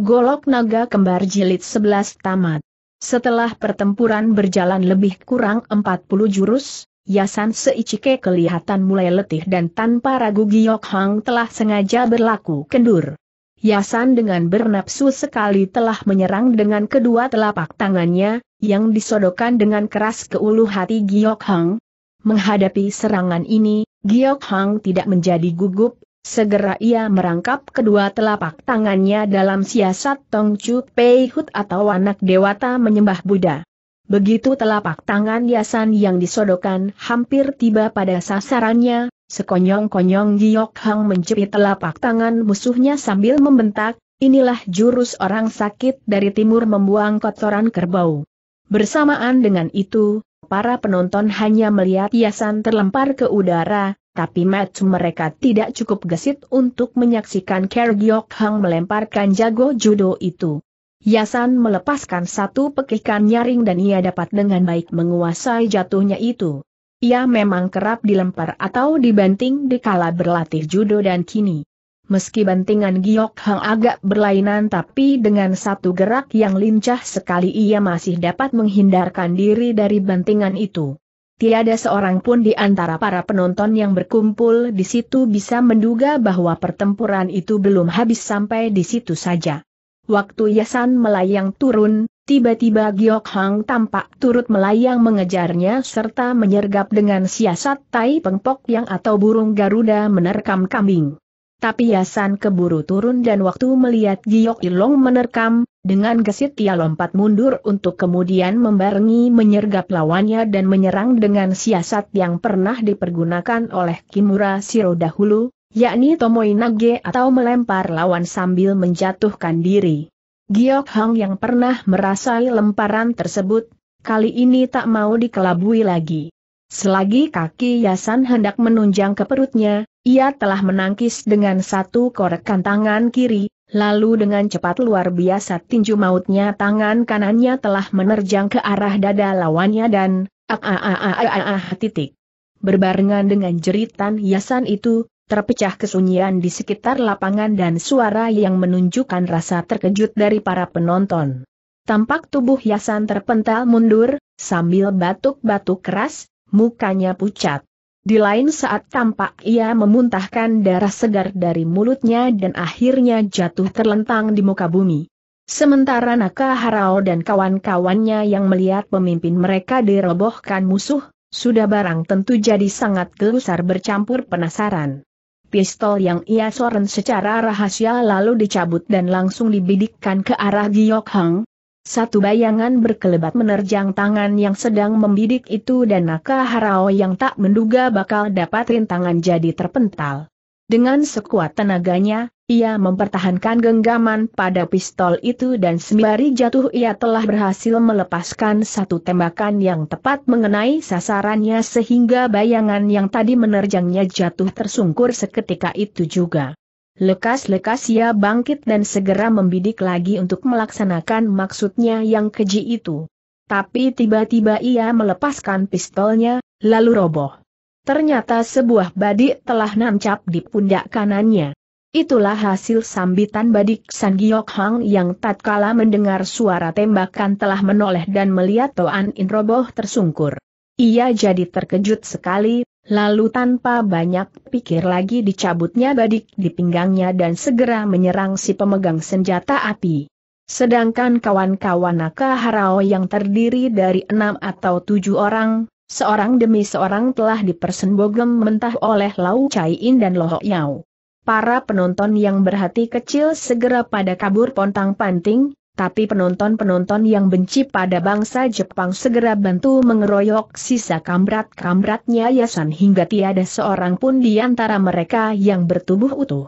Golok Naga Kembar Jilid 11 Tamat Setelah pertempuran berjalan lebih kurang 40 jurus, Yasan Seichike kelihatan mulai letih dan tanpa ragu Giyok Hang telah sengaja berlaku kendur. Yasan dengan bernapsu sekali telah menyerang dengan kedua telapak tangannya, yang disodokan dengan keras ke ulu hati Giyok Hang. Menghadapi serangan ini, Giyok Hang tidak menjadi gugup, Segera ia merangkap kedua telapak tangannya dalam siasat Tong Chu Pei Hut atau anak dewata menyembah Buddha. Begitu telapak tangan Yasan yang disodokan hampir tiba pada sasarannya, sekonyong-konyong Giok Hang menjepit telapak tangan musuhnya sambil membentak, inilah jurus orang sakit dari timur membuang kotoran kerbau. Bersamaan dengan itu, para penonton hanya melihat Yasan terlempar ke udara, tapi match mereka tidak cukup gesit untuk menyaksikan Ker Giok Hang melemparkan jago judo itu. Yasan melepaskan satu pekikan nyaring dan ia dapat dengan baik menguasai jatuhnya itu. Ia memang kerap dilempar atau dibanting kala berlatih judo dan kini. Meski bantingan Giok Hang agak berlainan tapi dengan satu gerak yang lincah sekali ia masih dapat menghindarkan diri dari bantingan itu tiada seorang pun di antara para penonton yang berkumpul di situ bisa menduga bahwa pertempuran itu belum habis sampai di situ saja. Waktu Yasan melayang turun, tiba-tiba Giok Hang tampak turut melayang mengejarnya serta menyergap dengan siasat tai pengpok yang atau burung Garuda menerkam kambing tapi Yasan keburu turun dan waktu melihat Giok Ilong menerkam, dengan gesit ia lompat mundur untuk kemudian membarengi menyergap lawannya dan menyerang dengan siasat yang pernah dipergunakan oleh Kimura Shiro dahulu, yakni Tomoinage atau melempar lawan sambil menjatuhkan diri. Giok Hong yang pernah merasai lemparan tersebut, kali ini tak mau dikelabui lagi. Selagi kaki Yasan hendak menunjang ke perutnya, ia telah menangkis dengan satu korekan tangan kiri, lalu dengan cepat luar biasa tinju mautnya tangan kanannya telah menerjang ke arah dada lawannya dan, ah, ah ah ah ah ah ah titik. Berbarengan dengan jeritan hiasan itu, terpecah kesunyian di sekitar lapangan dan suara yang menunjukkan rasa terkejut dari para penonton. Tampak tubuh hiasan terpental mundur, sambil batuk-batuk keras, mukanya pucat. Di lain saat tampak ia memuntahkan darah segar dari mulutnya dan akhirnya jatuh terlentang di muka bumi. Sementara Naka Harao dan kawan-kawannya yang melihat pemimpin mereka dirobohkan musuh, sudah barang tentu jadi sangat gelusar bercampur penasaran. Pistol yang ia soren secara rahasia lalu dicabut dan langsung dibidikkan ke arah Giok Hang, satu bayangan berkelebat menerjang tangan yang sedang membidik itu dan Naka Harao yang tak menduga bakal dapat rintangan jadi terpental. Dengan sekuat tenaganya, ia mempertahankan genggaman pada pistol itu dan sembari jatuh ia telah berhasil melepaskan satu tembakan yang tepat mengenai sasarannya sehingga bayangan yang tadi menerjangnya jatuh tersungkur seketika itu juga. Lekas-lekas ia ya, bangkit dan segera membidik lagi untuk melaksanakan maksudnya yang keji itu. Tapi tiba-tiba ia melepaskan pistolnya, lalu roboh. Ternyata sebuah badik telah nancap di pundak kanannya. Itulah hasil sambitan badik San Giok Hang yang tatkala mendengar suara tembakan telah menoleh dan melihat Toan In roboh tersungkur. Ia jadi terkejut sekali, Lalu tanpa banyak pikir lagi dicabutnya badik di pinggangnya dan segera menyerang si pemegang senjata api. Sedangkan kawan-kawan Naka Harao yang terdiri dari enam atau tujuh orang, seorang demi seorang telah dipersenbogem mentah oleh Lau Chai In dan Loh Yao. Para penonton yang berhati kecil segera pada kabur pontang-panting, tapi penonton-penonton yang benci pada bangsa Jepang segera bantu mengeroyok sisa kambrat-kambratnya Yasan hingga tiada seorang pun di antara mereka yang bertubuh utuh.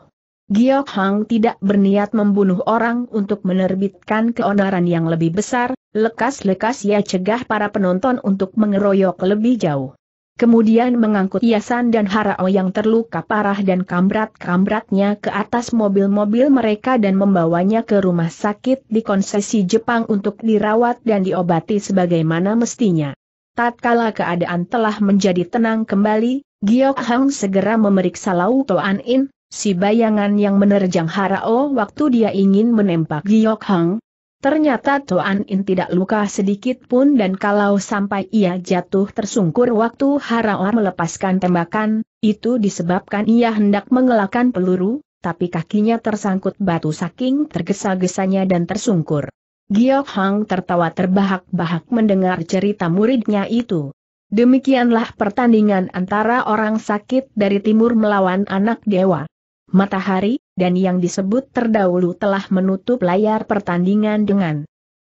Giok Hang tidak berniat membunuh orang untuk menerbitkan keonaran yang lebih besar, lekas-lekas ia cegah para penonton untuk mengeroyok lebih jauh. Kemudian mengangkut hiasan dan Harao yang terluka parah dan kambrat-kambratnya ke atas mobil-mobil mereka dan membawanya ke rumah sakit di konsesi Jepang untuk dirawat dan diobati sebagaimana mestinya. Tatkala keadaan telah menjadi tenang kembali, Giok Hang segera memeriksa Lau Toan In, si bayangan yang menerjang Harao waktu dia ingin menembak Giok Hang, Ternyata Toan In tidak luka sedikit pun dan kalau sampai ia jatuh tersungkur waktu Haraor melepaskan tembakan, itu disebabkan ia hendak mengelakkan peluru, tapi kakinya tersangkut batu saking tergesa-gesanya dan tersungkur. Giok Hang tertawa terbahak-bahak mendengar cerita muridnya itu. Demikianlah pertandingan antara orang sakit dari timur melawan anak dewa. Matahari, dan yang disebut terdahulu telah menutup layar pertandingan dengan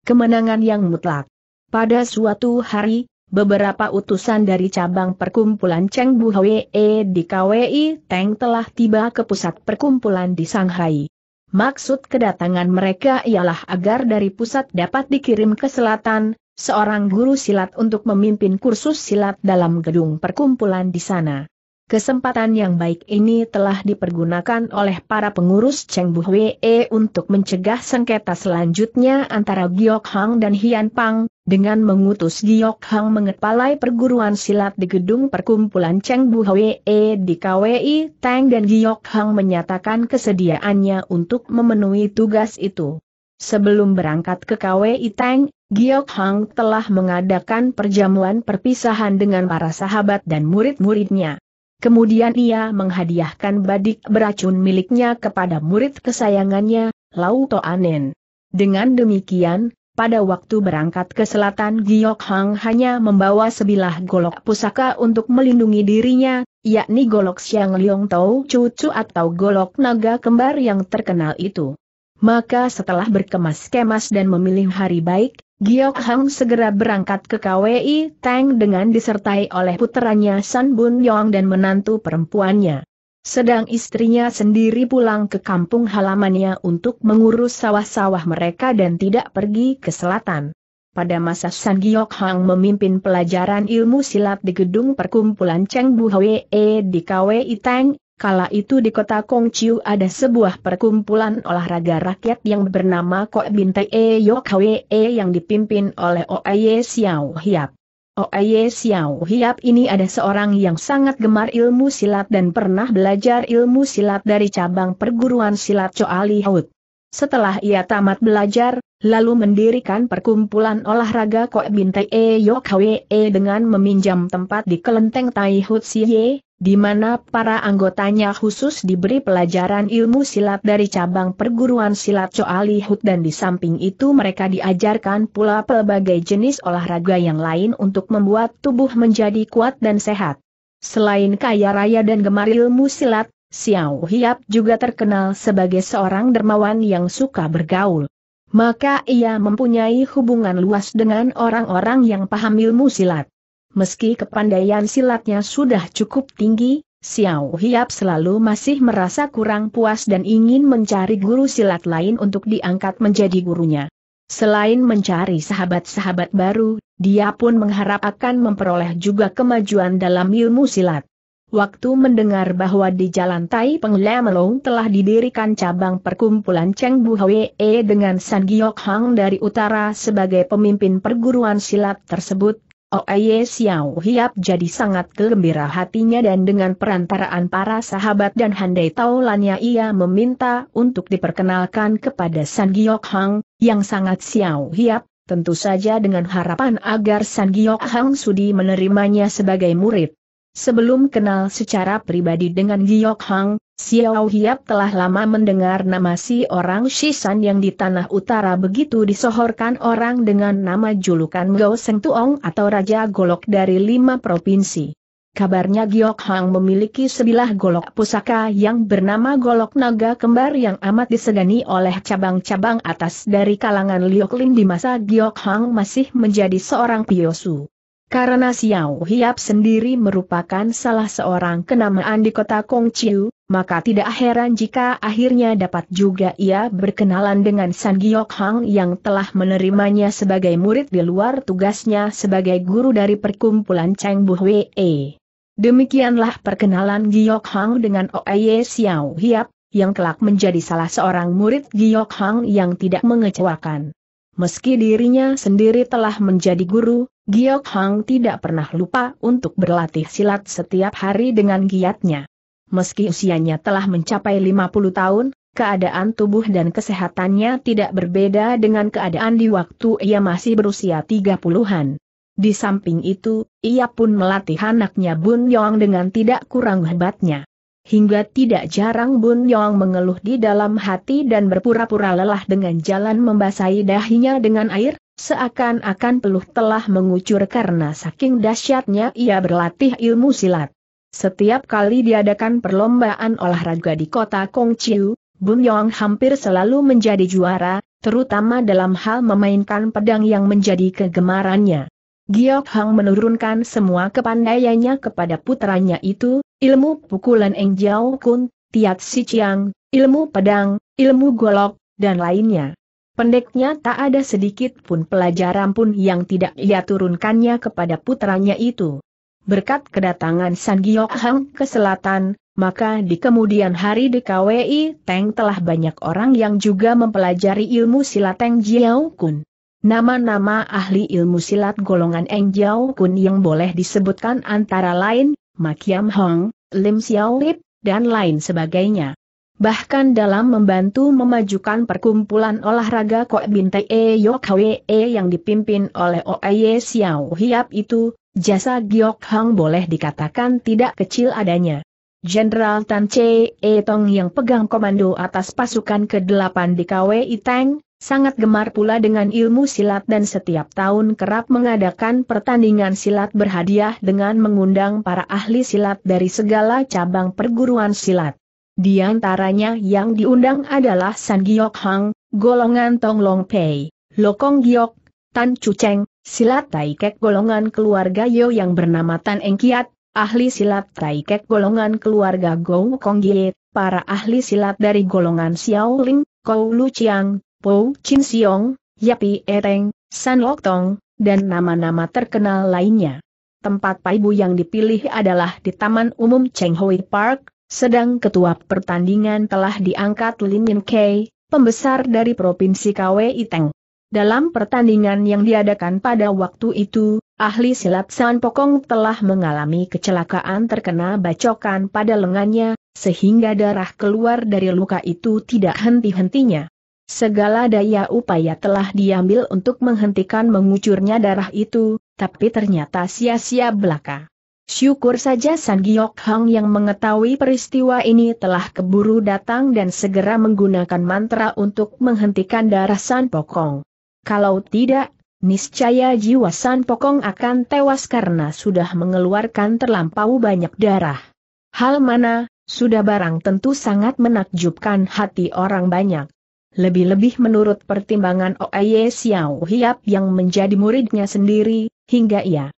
kemenangan yang mutlak. Pada suatu hari, beberapa utusan dari cabang perkumpulan Cheng Hwee di KWI Teng telah tiba ke pusat perkumpulan di Shanghai. Maksud kedatangan mereka ialah agar dari pusat dapat dikirim ke selatan, seorang guru silat untuk memimpin kursus silat dalam gedung perkumpulan di sana. Kesempatan yang baik ini telah dipergunakan oleh para pengurus Cheng Bu Wei e untuk mencegah sengketa selanjutnya antara Giok Hang dan Hian Pang, dengan mengutus Giok Hang mengepalai perguruan silat di gedung perkumpulan Cheng Bu Wei e di KWI Tang dan Giok Hang menyatakan kesediaannya untuk memenuhi tugas itu. Sebelum berangkat ke KWI Tang, Giok Hang telah mengadakan perjamuan perpisahan dengan para sahabat dan murid-muridnya. Kemudian ia menghadiahkan badik beracun miliknya kepada murid kesayangannya, Lau Toanen. Dengan demikian, pada waktu berangkat ke selatan Giok Hang hanya membawa sebilah golok pusaka untuk melindungi dirinya, yakni golok Xiang Liong Tau Cucu atau golok naga kembar yang terkenal itu. Maka setelah berkemas-kemas dan memilih hari baik, Giok Hang segera berangkat ke KWI Tang dengan disertai oleh puteranya San Bun Yong dan menantu perempuannya. Sedang istrinya sendiri pulang ke kampung halamannya untuk mengurus sawah-sawah mereka dan tidak pergi ke selatan. Pada masa San Giok Hang memimpin pelajaran ilmu silat di gedung perkumpulan Cheng Bu Hwe e di KWI Tang, Kala itu di kota Chiu ada sebuah perkumpulan olahraga rakyat yang bernama Kok Bintai E Yok Hwe e yang dipimpin oleh Oye Xiao Hiap. Oye Xiao Hiap ini ada seorang yang sangat gemar ilmu silat dan pernah belajar ilmu silat dari cabang perguruan silat Choa Li setelah ia tamat belajar, lalu mendirikan perkumpulan olahraga Kok E Yok Hwe dengan meminjam tempat di kelenteng Tai Hut di mana para anggotanya khusus diberi pelajaran ilmu silat dari cabang perguruan silat Choali Hut dan di samping itu mereka diajarkan pula pelbagai jenis olahraga yang lain untuk membuat tubuh menjadi kuat dan sehat. Selain kaya raya dan gemar ilmu silat, Xiao Hiap juga terkenal sebagai seorang dermawan yang suka bergaul. Maka ia mempunyai hubungan luas dengan orang-orang yang paham ilmu silat. Meski kepandaian silatnya sudah cukup tinggi, Xiao Hiap selalu masih merasa kurang puas dan ingin mencari guru silat lain untuk diangkat menjadi gurunya. Selain mencari sahabat-sahabat baru, dia pun mengharap akan memperoleh juga kemajuan dalam ilmu silat. Waktu mendengar bahwa di Jalan Tai Peng Lemelong telah didirikan cabang perkumpulan Cheng Bu Hwee dengan San Giok Hang dari utara sebagai pemimpin perguruan silat tersebut, Oh Oye Xiao Hiap jadi sangat gembira hatinya dan dengan perantaraan para sahabat dan handai taulannya ia meminta untuk diperkenalkan kepada San Giok Hang, yang sangat Xiao Hiap, tentu saja dengan harapan agar San Giok Hang sudi menerimanya sebagai murid sebelum kenal secara pribadi dengan Giok Hang, Xiao Hiap telah lama mendengar nama si orang Shisan yang di tanah utara begitu disohorkan orang dengan nama julukan Gao Seng Tuong atau Raja Golok dari lima provinsi. Kabarnya Giok Hang memiliki sebilah golok pusaka yang bernama golok naga kembar yang amat disegani oleh cabang-cabang atas dari kalangan Liok di masa Giok Hang masih menjadi seorang piosu. Karena Xiao Hiap sendiri merupakan salah seorang kenamaan di kota Kongqiu, maka tidak heran jika akhirnya dapat juga ia berkenalan dengan San Giok Hang yang telah menerimanya sebagai murid di luar tugasnya sebagai guru dari perkumpulan Cheng Bu Wei. Demikianlah perkenalan Giok Hang dengan Oye Xiao Hiap, yang kelak menjadi salah seorang murid Giok Hang yang tidak mengecewakan. Meski dirinya sendiri telah menjadi guru, Giok Hang tidak pernah lupa untuk berlatih silat setiap hari dengan giatnya. Meski usianya telah mencapai 50 tahun, keadaan tubuh dan kesehatannya tidak berbeda dengan keadaan di waktu ia masih berusia 30-an. Di samping itu, ia pun melatih anaknya Bun Yong dengan tidak kurang hebatnya. Hingga tidak jarang Bun Yong mengeluh di dalam hati dan berpura-pura lelah dengan jalan membasahi dahinya dengan air, Seakan-akan peluh telah mengucur karena saking dahsyatnya ia berlatih ilmu silat. Setiap kali diadakan perlombaan olahraga di kota Kongciu, Bun Yong hampir selalu menjadi juara, terutama dalam hal memainkan pedang yang menjadi kegemarannya. Giok Hang menurunkan semua kepandaiannya kepada putranya itu, ilmu pukulan Eng Jiao Kun, Tiat Si Chiang, ilmu pedang, ilmu golok, dan lainnya. Pendeknya tak ada sedikit pun pelajaran pun yang tidak ia turunkannya kepada putranya itu. Berkat kedatangan San Giok Hang ke selatan, maka di kemudian hari di KWI Teng telah banyak orang yang juga mempelajari ilmu silat Teng Jiao Kun. Nama-nama ahli ilmu silat golongan Eng Jiao Kun yang boleh disebutkan antara lain, Makiam Hong, Lim Xiao Lip, dan lain sebagainya bahkan dalam membantu memajukan perkumpulan olahraga Kok Bintai e Yok Hwe e yang dipimpin oleh Oye Xiao Hiap itu, jasa Giok Hang boleh dikatakan tidak kecil adanya. Jenderal Tan Che E Tong yang pegang komando atas pasukan ke-8 di KWI Tang, sangat gemar pula dengan ilmu silat dan setiap tahun kerap mengadakan pertandingan silat berhadiah dengan mengundang para ahli silat dari segala cabang perguruan silat. Di antaranya yang diundang adalah San Giok Hang, golongan Tong Long Pei, Lokong Giok, Tan Chu Cheng, silat Kek golongan keluarga Yo yang bernama Tan Eng Kiat, ahli silat Tai Kek golongan keluarga Gou Kong Gie, para ahli silat dari golongan Xiao Ling, Kou Lu Chiang, Po Chin Siong, Yapi Ereng, San Lok Tong, dan nama-nama terkenal lainnya. Tempat Paibu yang dipilih adalah di Taman Umum Cheng Hoi Park, sedang ketua pertandingan telah diangkat Lin Yin Kei, pembesar dari Provinsi Kwei Teng. Dalam pertandingan yang diadakan pada waktu itu, ahli silat San Pokong telah mengalami kecelakaan terkena bacokan pada lengannya, sehingga darah keluar dari luka itu tidak henti-hentinya. Segala daya upaya telah diambil untuk menghentikan mengucurnya darah itu, tapi ternyata sia-sia belaka. Syukur saja San Giok Hang yang mengetahui peristiwa ini telah keburu datang dan segera menggunakan mantra untuk menghentikan darah San Pokong. Kalau tidak, niscaya jiwa San Pokong akan tewas karena sudah mengeluarkan terlampau banyak darah. Hal mana, sudah barang tentu sangat menakjubkan hati orang banyak. Lebih-lebih menurut pertimbangan Oye Xiao Hiap yang menjadi muridnya sendiri, hingga ia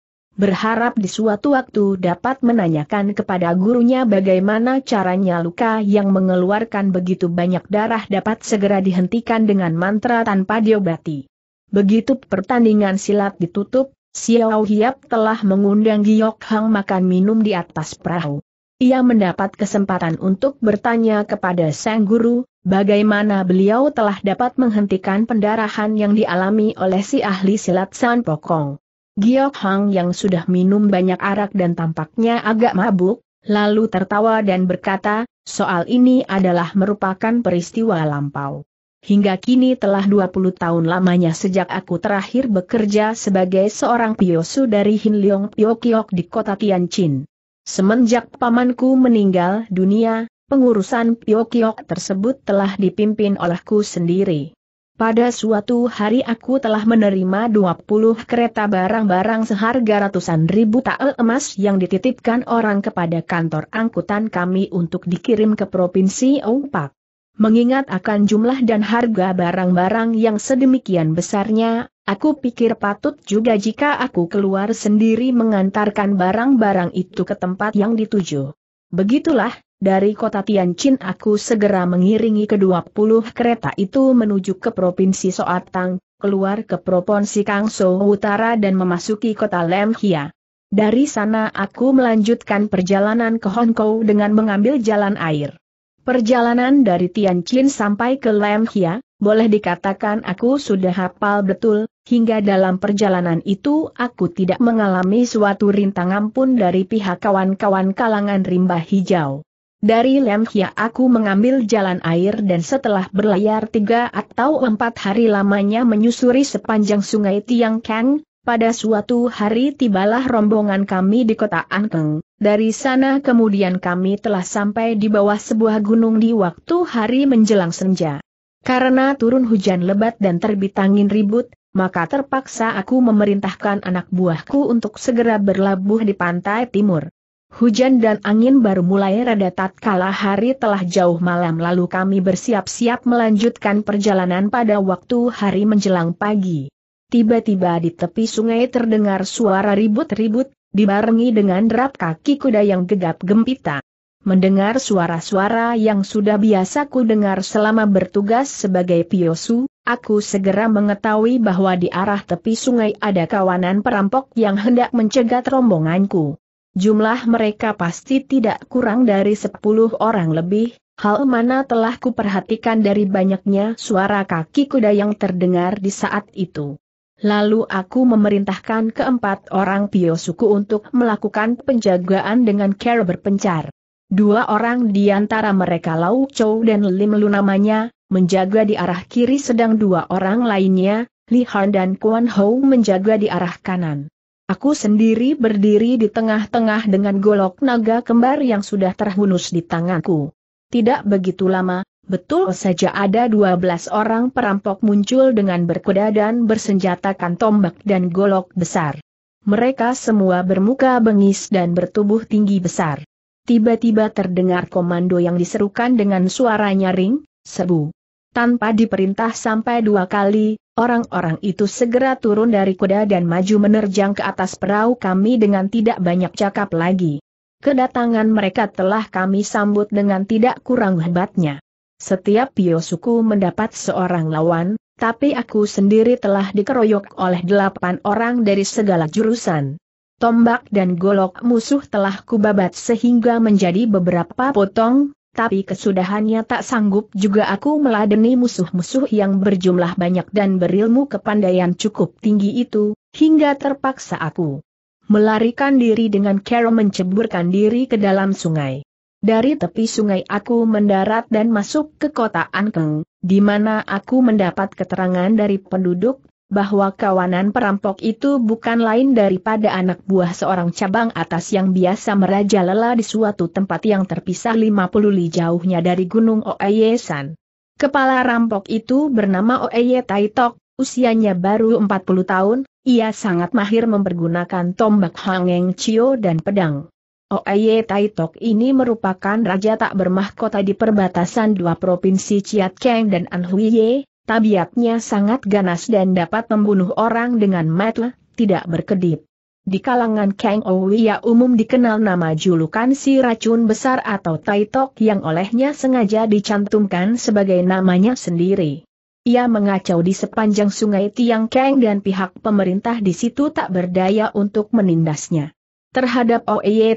berharap di suatu waktu dapat menanyakan kepada gurunya bagaimana caranya luka yang mengeluarkan begitu banyak darah dapat segera dihentikan dengan mantra tanpa diobati. Begitu pertandingan silat ditutup, Xiao Hiap telah mengundang Giok Hang makan minum di atas perahu. Ia mendapat kesempatan untuk bertanya kepada sang guru, bagaimana beliau telah dapat menghentikan pendarahan yang dialami oleh si ahli silat San Pokong. Giok Hang yang sudah minum banyak arak dan tampaknya agak mabuk, lalu tertawa dan berkata, soal ini adalah merupakan peristiwa lampau. Hingga kini telah 20 tahun lamanya sejak aku terakhir bekerja sebagai seorang piosu dari Hin Hinliong Piokiok di kota Tianjin. Semenjak pamanku meninggal dunia, pengurusan Piokiok tersebut telah dipimpin olehku sendiri. Pada suatu hari aku telah menerima 20 kereta barang-barang seharga ratusan ribu tael emas yang dititipkan orang kepada kantor angkutan kami untuk dikirim ke Provinsi Oumpak. Mengingat akan jumlah dan harga barang-barang yang sedemikian besarnya, aku pikir patut juga jika aku keluar sendiri mengantarkan barang-barang itu ke tempat yang dituju. Begitulah, dari kota Tianjin aku segera mengiringi kedua puluh kereta itu menuju ke Provinsi Soatang, keluar ke Provinsi Kangso Utara dan memasuki kota Lemhia. Dari sana aku melanjutkan perjalanan ke Hongkou dengan mengambil jalan air. Perjalanan dari Tianjin sampai ke Lemhia, boleh dikatakan aku sudah hafal betul, hingga dalam perjalanan itu aku tidak mengalami suatu rintangan pun dari pihak kawan-kawan kalangan rimba hijau. Dari Lemhia aku mengambil jalan air dan setelah berlayar tiga atau empat hari lamanya menyusuri sepanjang sungai Tiang Kang, pada suatu hari tibalah rombongan kami di kota Ankeng. Dari sana kemudian kami telah sampai di bawah sebuah gunung di waktu hari menjelang senja. Karena turun hujan lebat dan terbit angin ribut, maka terpaksa aku memerintahkan anak buahku untuk segera berlabuh di pantai timur. Hujan dan angin baru mulai reda tatkala hari telah jauh malam lalu kami bersiap-siap melanjutkan perjalanan pada waktu hari menjelang pagi. Tiba-tiba di tepi sungai terdengar suara ribut-ribut, dibarengi dengan derap kaki kuda yang gegap gempita. Mendengar suara-suara yang sudah biasa ku dengar selama bertugas sebagai piosu, aku segera mengetahui bahwa di arah tepi sungai ada kawanan perampok yang hendak mencegat rombonganku. Jumlah mereka pasti tidak kurang dari sepuluh orang lebih, hal mana telah kuperhatikan dari banyaknya suara kaki kuda yang terdengar di saat itu. Lalu aku memerintahkan keempat orang Pio suku untuk melakukan penjagaan dengan cara berpencar. Dua orang di antara mereka Lau Chou dan Lim Lu namanya, menjaga di arah kiri sedang dua orang lainnya, Li Han dan Kuan Hou menjaga di arah kanan. Aku sendiri berdiri di tengah-tengah dengan golok naga kembar yang sudah terhunus di tanganku. Tidak begitu lama, betul saja ada 12 orang perampok muncul dengan berkuda dan bersenjatakan tombak dan golok besar. Mereka semua bermuka bengis dan bertubuh tinggi besar. Tiba-tiba terdengar komando yang diserukan dengan suara nyaring, sebu. Tanpa diperintah sampai dua kali, Orang-orang itu segera turun dari kuda dan maju menerjang ke atas perahu kami dengan tidak banyak cakap lagi. Kedatangan mereka telah kami sambut dengan tidak kurang hebatnya. Setiap piosuku mendapat seorang lawan, tapi aku sendiri telah dikeroyok oleh delapan orang dari segala jurusan. Tombak dan golok musuh telah kubabat sehingga menjadi beberapa potong, tapi kesudahannya tak sanggup juga aku meladeni musuh-musuh yang berjumlah banyak dan berilmu kepandaian cukup tinggi itu, hingga terpaksa aku melarikan diri dengan cara menceburkan diri ke dalam sungai. Dari tepi sungai aku mendarat dan masuk ke kota Ankeng, di mana aku mendapat keterangan dari penduduk bahwa kawanan perampok itu bukan lain daripada anak buah seorang cabang atas yang biasa merajalela di suatu tempat yang terpisah 50 li jauhnya dari Gunung Oeyesan. Kepala rampok itu bernama Oeye Taitok, usianya baru 40 tahun, ia sangat mahir mempergunakan tombak Hangeng Chio dan pedang. Oeye Taitok ini merupakan raja tak bermahkota di perbatasan dua provinsi Chiat Keng dan Anhuiye, Tabiatnya sangat ganas dan dapat membunuh orang dengan mata, tidak berkedip. Di kalangan Kang Ouya umum dikenal nama julukan si racun besar atau Tai Tok yang olehnya sengaja dicantumkan sebagai namanya sendiri. Ia mengacau di sepanjang sungai Tiang Kang dan pihak pemerintah di situ tak berdaya untuk menindasnya. Terhadap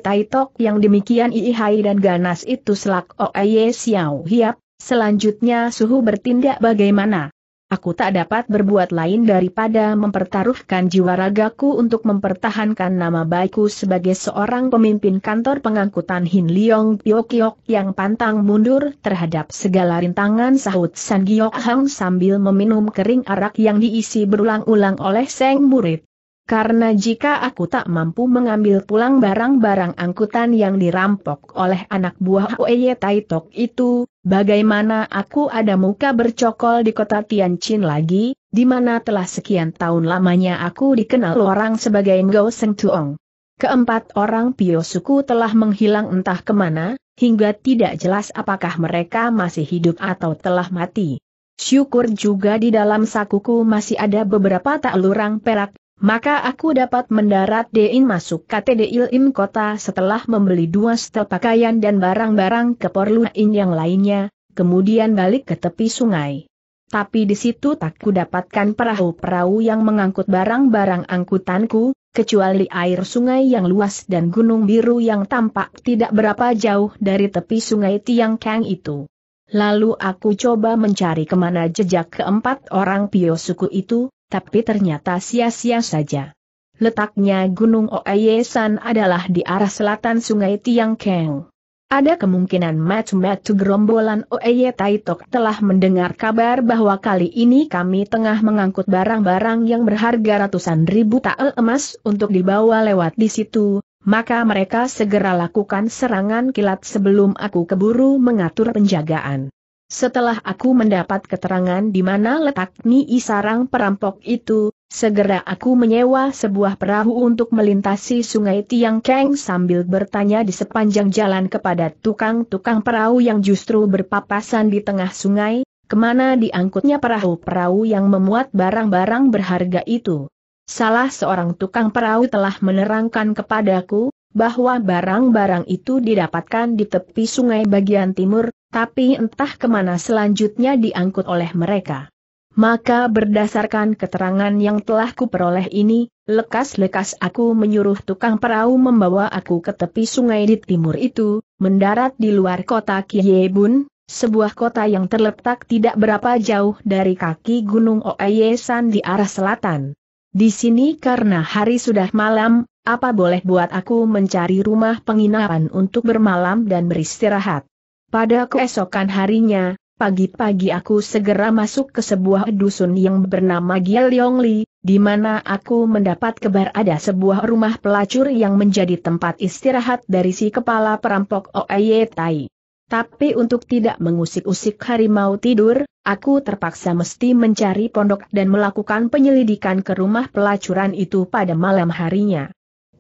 Tai Tok yang demikian ihai dan ganas itu selak Oeye Xiao Hiap, Selanjutnya suhu bertindak bagaimana? Aku tak dapat berbuat lain daripada mempertaruhkan jiwa ragaku untuk mempertahankan nama baikku sebagai seorang pemimpin kantor pengangkutan Hin Leong Pyokyok yang pantang mundur terhadap segala rintangan sahut San Giok Hang sambil meminum kering arak yang diisi berulang-ulang oleh Seng Murid. Karena jika aku tak mampu mengambil pulang barang-barang angkutan yang dirampok oleh anak buah Oeye Taitok itu, bagaimana aku ada muka bercokol di kota Tianjin lagi, di mana telah sekian tahun lamanya aku dikenal orang sebagai Ngao Seng Tuong. Keempat orang Pio suku telah menghilang entah kemana, hingga tidak jelas apakah mereka masih hidup atau telah mati. Syukur juga di dalam sakuku masih ada beberapa tak lurang perak, maka aku dapat mendarat Dein masuk KTD Ilim Kota setelah membeli dua setel pakaian dan barang-barang keperluan yang lainnya, kemudian balik ke tepi sungai. Tapi di situ tak dapatkan perahu-perahu yang mengangkut barang-barang angkutanku, kecuali air sungai yang luas dan gunung biru yang tampak tidak berapa jauh dari tepi sungai Tiang Kang itu. Lalu aku coba mencari kemana jejak keempat orang pio suku itu, tapi ternyata sia-sia saja. Letaknya Gunung Oayesan adalah di arah selatan sungai Tiangkeng. Ada kemungkinan match-match gerombolan Oeye Taitok telah mendengar kabar bahwa kali ini kami tengah mengangkut barang-barang yang berharga ratusan ribu tael emas untuk dibawa lewat di situ, maka mereka segera lakukan serangan kilat sebelum aku keburu mengatur penjagaan. Setelah aku mendapat keterangan di mana letak Nii sarang perampok itu, segera aku menyewa sebuah perahu untuk melintasi sungai Tiang Keng sambil bertanya di sepanjang jalan kepada tukang-tukang perahu yang justru berpapasan di tengah sungai, kemana diangkutnya perahu-perahu yang memuat barang-barang berharga itu. Salah seorang tukang perahu telah menerangkan kepadaku, bahwa barang-barang itu didapatkan di tepi sungai bagian timur, tapi entah kemana selanjutnya diangkut oleh mereka. Maka berdasarkan keterangan yang telah kuperoleh ini, lekas-lekas aku menyuruh tukang perahu membawa aku ke tepi sungai di timur itu, mendarat di luar kota Kiebun, sebuah kota yang terletak tidak berapa jauh dari kaki Gunung Oeyesan di arah selatan. Di sini karena hari sudah malam, apa boleh buat aku mencari rumah penginapan untuk bermalam dan beristirahat. Pada keesokan harinya, pagi-pagi aku segera masuk ke sebuah dusun yang bernama Gyeongliang-li, di mana aku mendapat kabar ada sebuah rumah pelacur yang menjadi tempat istirahat dari si kepala perampok Oeye Tai. Tapi untuk tidak mengusik-usik harimau tidur, aku terpaksa mesti mencari pondok dan melakukan penyelidikan ke rumah pelacuran itu pada malam harinya.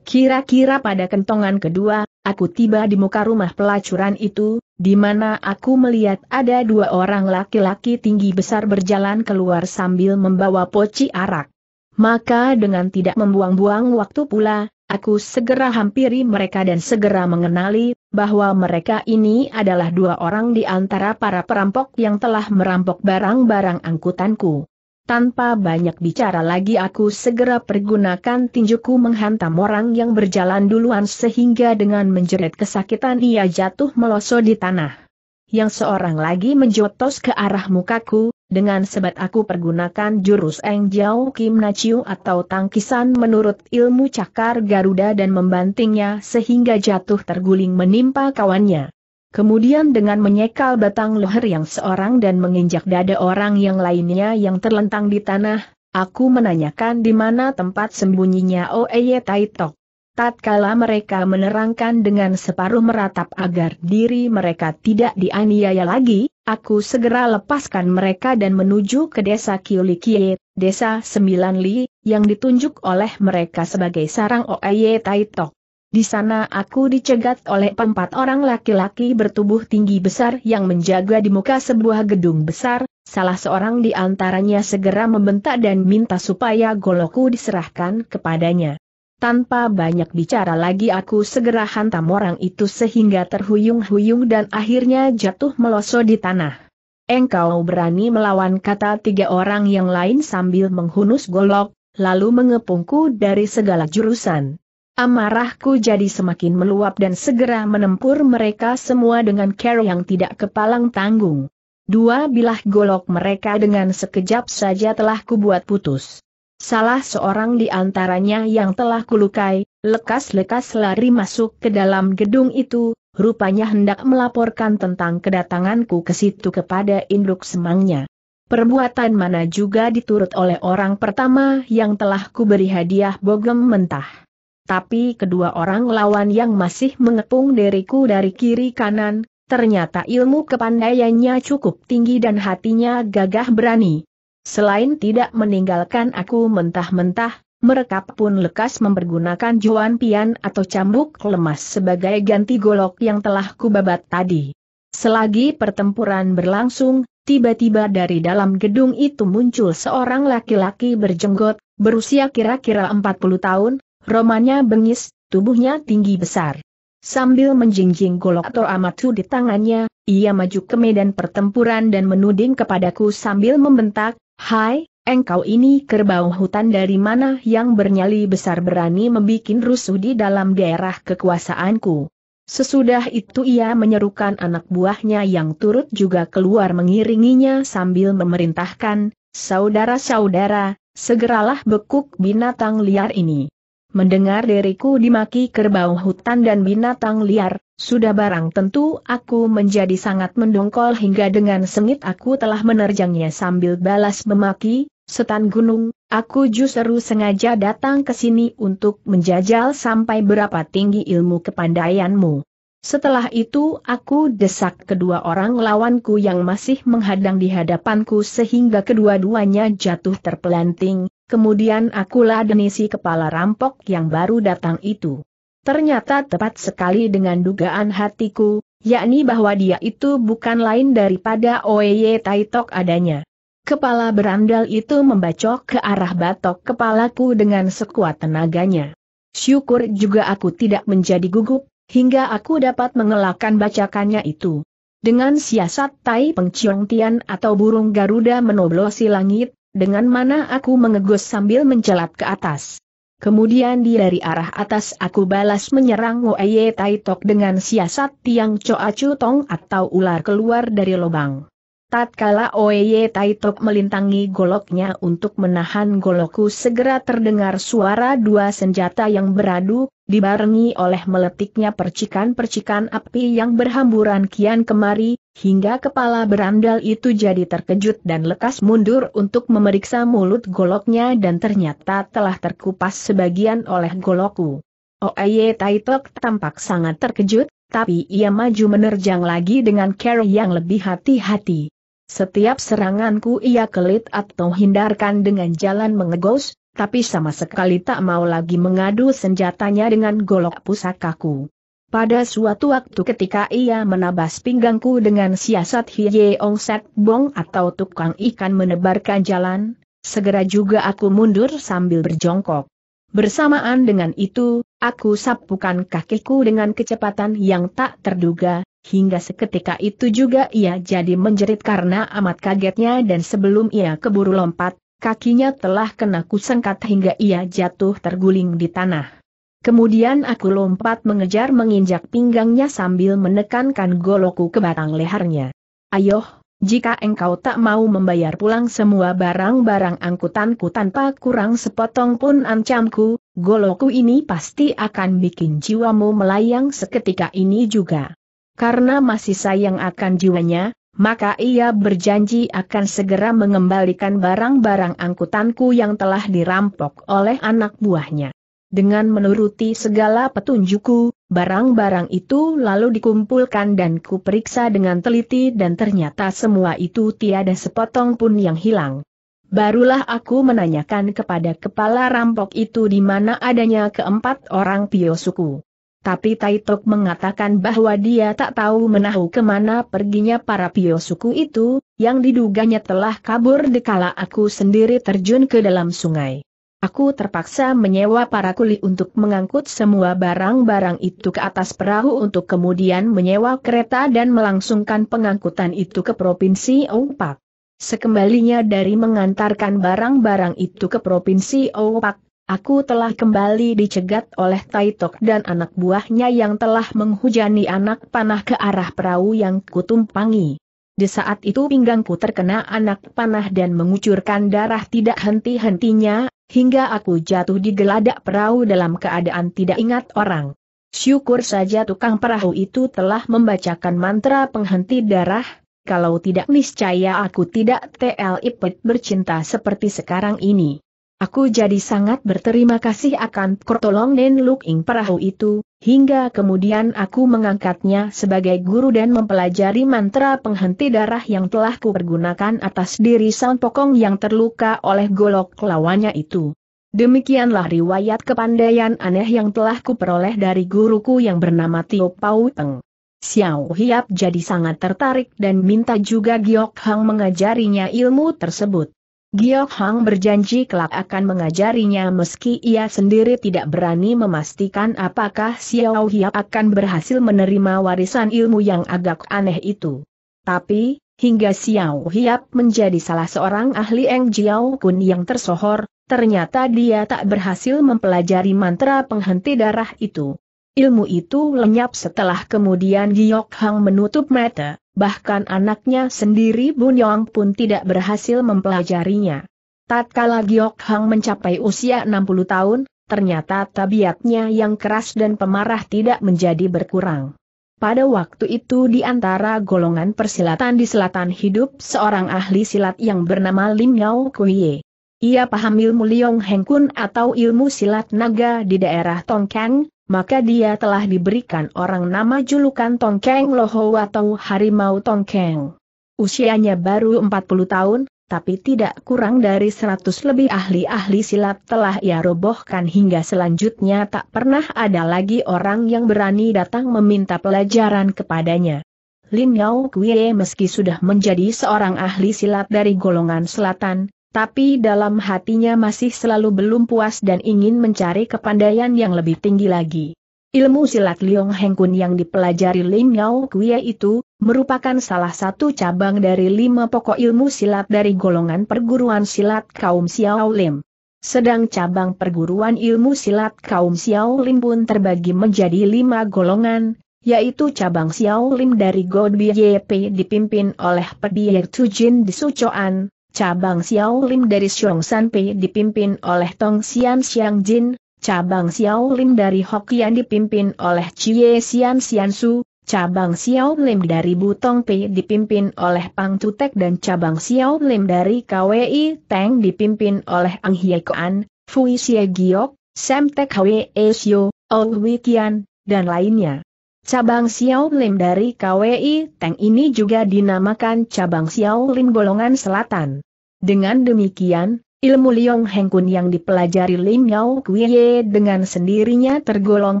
Kira-kira pada kentongan kedua, aku tiba di muka rumah pelacuran itu, di mana aku melihat ada dua orang laki-laki tinggi besar berjalan keluar sambil membawa poci arak. Maka dengan tidak membuang-buang waktu pula, Aku segera hampiri mereka dan segera mengenali bahwa mereka ini adalah dua orang di antara para perampok yang telah merampok barang-barang angkutanku. Tanpa banyak bicara lagi aku segera pergunakan tinjuku menghantam orang yang berjalan duluan sehingga dengan menjerit kesakitan ia jatuh meloso di tanah. Yang seorang lagi menjotos ke arah mukaku, dengan sebat aku pergunakan jurus Eng Jiao Kim Nachiu atau tangkisan menurut ilmu cakar Garuda dan membantingnya sehingga jatuh terguling menimpa kawannya. Kemudian dengan menyekal batang leher yang seorang dan menginjak dada orang yang lainnya yang terlentang di tanah, aku menanyakan di mana tempat sembunyinya Oeye Taitok. Tatkala mereka menerangkan dengan separuh meratap agar diri mereka tidak dianiaya lagi, Aku segera lepaskan mereka dan menuju ke desa Kiulikie, desa Sembilan Li, yang ditunjuk oleh mereka sebagai sarang Oeye Taitok. Di sana aku dicegat oleh empat orang laki-laki bertubuh tinggi besar yang menjaga di muka sebuah gedung besar, salah seorang di antaranya segera membentak dan minta supaya goloku diserahkan kepadanya. Tanpa banyak bicara lagi aku segera hantam orang itu sehingga terhuyung-huyung dan akhirnya jatuh meloso di tanah. Engkau berani melawan kata tiga orang yang lain sambil menghunus golok, lalu mengepungku dari segala jurusan. Amarahku jadi semakin meluap dan segera menempur mereka semua dengan care yang tidak kepalang tanggung. Dua bilah golok mereka dengan sekejap saja telah kubuat putus. Salah seorang di antaranya yang telah kulukai, lekas-lekas lari masuk ke dalam gedung itu, rupanya hendak melaporkan tentang kedatanganku ke situ kepada induk semangnya. Perbuatan mana juga diturut oleh orang pertama yang telah kuberi hadiah bogem mentah. Tapi kedua orang lawan yang masih mengepung diriku dari kiri kanan, ternyata ilmu kepandaiannya cukup tinggi dan hatinya gagah berani. Selain tidak meninggalkan aku mentah-mentah, mereka pun lekas mempergunakan Joan Pian atau cambuk lemas sebagai ganti golok yang telah kubabat tadi. Selagi pertempuran berlangsung, tiba-tiba dari dalam gedung itu muncul seorang laki-laki berjenggot, berusia kira-kira 40 tahun, romanya bengis, tubuhnya tinggi besar. Sambil menjingjing golok atau amatu di tangannya, ia maju ke medan pertempuran dan menuding kepadaku sambil membentak, Hai, engkau ini kerbau hutan dari mana yang bernyali besar berani membikin rusuh di dalam daerah kekuasaanku. Sesudah itu ia menyerukan anak buahnya yang turut juga keluar mengiringinya sambil memerintahkan, Saudara-saudara, segeralah bekuk binatang liar ini. Mendengar diriku dimaki kerbau hutan dan binatang liar, sudah barang tentu aku menjadi sangat mendongkol hingga dengan sengit aku telah menerjangnya sambil balas memaki, setan gunung, aku justru sengaja datang ke sini untuk menjajal sampai berapa tinggi ilmu kepandaianmu. Setelah itu aku desak kedua orang lawanku yang masih menghadang di hadapanku sehingga kedua-duanya jatuh terpelanting, kemudian aku ladeni si kepala rampok yang baru datang itu. Ternyata tepat sekali dengan dugaan hatiku, yakni bahwa dia itu bukan lain daripada Oeye Taitok adanya. Kepala berandal itu membacok ke arah batok kepalaku dengan sekuat tenaganya. Syukur juga aku tidak menjadi gugup, hingga aku dapat mengelakkan bacakannya itu. Dengan siasat Tai Pengciong Tian atau burung Garuda menoblosi langit, dengan mana aku mengegus sambil mencelat ke atas. Kemudian di dari arah atas aku balas menyerang Woye Tai Tok dengan siasat tiang Coa tong atau ular keluar dari lubang. Tatkala Oeye Tai Tok melintangi goloknya untuk menahan golokku segera terdengar suara dua senjata yang beradu, dibarengi oleh meletiknya percikan-percikan api yang berhamburan kian kemari, hingga kepala berandal itu jadi terkejut dan lekas mundur untuk memeriksa mulut goloknya dan ternyata telah terkupas sebagian oleh goloku. Oeye Taitok tampak sangat terkejut, tapi ia maju menerjang lagi dengan care yang lebih hati-hati. Setiap seranganku ia kelit atau hindarkan dengan jalan mengegos, tapi sama sekali tak mau lagi mengadu senjatanya dengan golok pusakaku. Pada suatu waktu ketika ia menabas pinggangku dengan siasat ong Set Bong atau tukang ikan menebarkan jalan, segera juga aku mundur sambil berjongkok. Bersamaan dengan itu, aku sapukan kakiku dengan kecepatan yang tak terduga, hingga seketika itu juga ia jadi menjerit karena amat kagetnya dan sebelum ia keburu lompat, Kakinya telah kena kusengkat hingga ia jatuh terguling di tanah. Kemudian aku lompat mengejar menginjak pinggangnya sambil menekankan goloku ke batang lehernya. Ayoh, jika engkau tak mau membayar pulang semua barang-barang angkutanku tanpa kurang sepotong pun ancamku, goloku ini pasti akan bikin jiwamu melayang seketika ini juga. Karena masih sayang akan jiwanya, maka ia berjanji akan segera mengembalikan barang-barang angkutanku yang telah dirampok oleh anak buahnya. Dengan menuruti segala petunjukku, barang-barang itu lalu dikumpulkan dan kuperiksa dengan teliti dan ternyata semua itu tiada sepotong pun yang hilang. Barulah aku menanyakan kepada kepala rampok itu di mana adanya keempat orang piosuku tapi Taitok mengatakan bahwa dia tak tahu menahu kemana perginya para pio suku itu, yang diduganya telah kabur dikala aku sendiri terjun ke dalam sungai. Aku terpaksa menyewa para kuli untuk mengangkut semua barang-barang itu ke atas perahu untuk kemudian menyewa kereta dan melangsungkan pengangkutan itu ke Provinsi Opak. Sekembalinya dari mengantarkan barang-barang itu ke Provinsi Opak, Aku telah kembali dicegat oleh Taitok dan anak buahnya yang telah menghujani anak panah ke arah perahu yang kutumpangi. Di saat itu pinggangku terkena anak panah dan mengucurkan darah tidak henti-hentinya, hingga aku jatuh di geladak perahu dalam keadaan tidak ingat orang. Syukur saja tukang perahu itu telah membacakan mantra penghenti darah, kalau tidak niscaya aku tidak telipet bercinta seperti sekarang ini. Aku jadi sangat berterima kasih akan Kortolong dan Luking perahu itu, hingga kemudian aku mengangkatnya sebagai guru dan mempelajari mantra penghenti darah yang telah kupergunakan atas diri Sang Pokong yang terluka oleh golok lawannya itu. Demikianlah riwayat kepandaian aneh yang telah kuperoleh dari guruku yang bernama Tio Pau Teng. Xiao Hiap jadi sangat tertarik dan minta juga Giok Hang mengajarinya ilmu tersebut. Giok Hang berjanji kelak akan mengajarinya meski ia sendiri tidak berani memastikan apakah Xiao Hia akan berhasil menerima warisan ilmu yang agak aneh itu. Tapi, hingga Xiao Hiap menjadi salah seorang ahli Eng Jiao Kun yang tersohor, ternyata dia tak berhasil mempelajari mantra penghenti darah itu. Ilmu itu lenyap setelah kemudian Giok Hang menutup mata bahkan anaknya sendiri Bun Yong pun tidak berhasil mempelajarinya. Tatkala Giok Hang mencapai usia 60 tahun, ternyata tabiatnya yang keras dan pemarah tidak menjadi berkurang. Pada waktu itu di antara golongan persilatan di selatan hidup seorang ahli silat yang bernama Lim Yao Kuiye. Ia paham ilmu Liong Hengkun atau ilmu silat naga di daerah Tongkang, maka dia telah diberikan orang nama julukan Tongkeng Loho atau Harimau Tongkeng. Usianya baru 40 tahun, tapi tidak kurang dari 100 lebih ahli-ahli silat telah ia robohkan hingga selanjutnya tak pernah ada lagi orang yang berani datang meminta pelajaran kepadanya. Lin Yao Kuei meski sudah menjadi seorang ahli silat dari golongan selatan, tapi dalam hatinya masih selalu belum puas dan ingin mencari kepandaian yang lebih tinggi lagi. Ilmu silat Liong Heng Kun yang dipelajari Lim Yao Kuya itu, merupakan salah satu cabang dari lima pokok ilmu silat dari golongan perguruan silat kaum Xiao Lim. Sedang cabang perguruan ilmu silat kaum Xiao Lim pun terbagi menjadi lima golongan, yaitu cabang Xiao Lim dari God YP dipimpin oleh Pedier Tujin di Sucoan, Cabang Xiao Lim dari Xiong Pei dipimpin oleh Tong Xian Xiang Jin, cabang Xiao Lim dari Hokian dipimpin oleh Chie Xian Xian Su, cabang Xiao Lim dari Butong Pei dipimpin oleh Pang Tutek dan cabang Xiao Lim dari KWI Tang dipimpin oleh Ang Hye Kuan, Fui Xie Giok, Sam Tek Hwe Esyo, Ou Wikian, dan lainnya. Cabang Xiao Lim dari KWI Teng ini juga dinamakan cabang Xiao Lim golongan selatan. Dengan demikian, ilmu Liong Heng Kun yang dipelajari Lim Yao Kuiye dengan sendirinya tergolong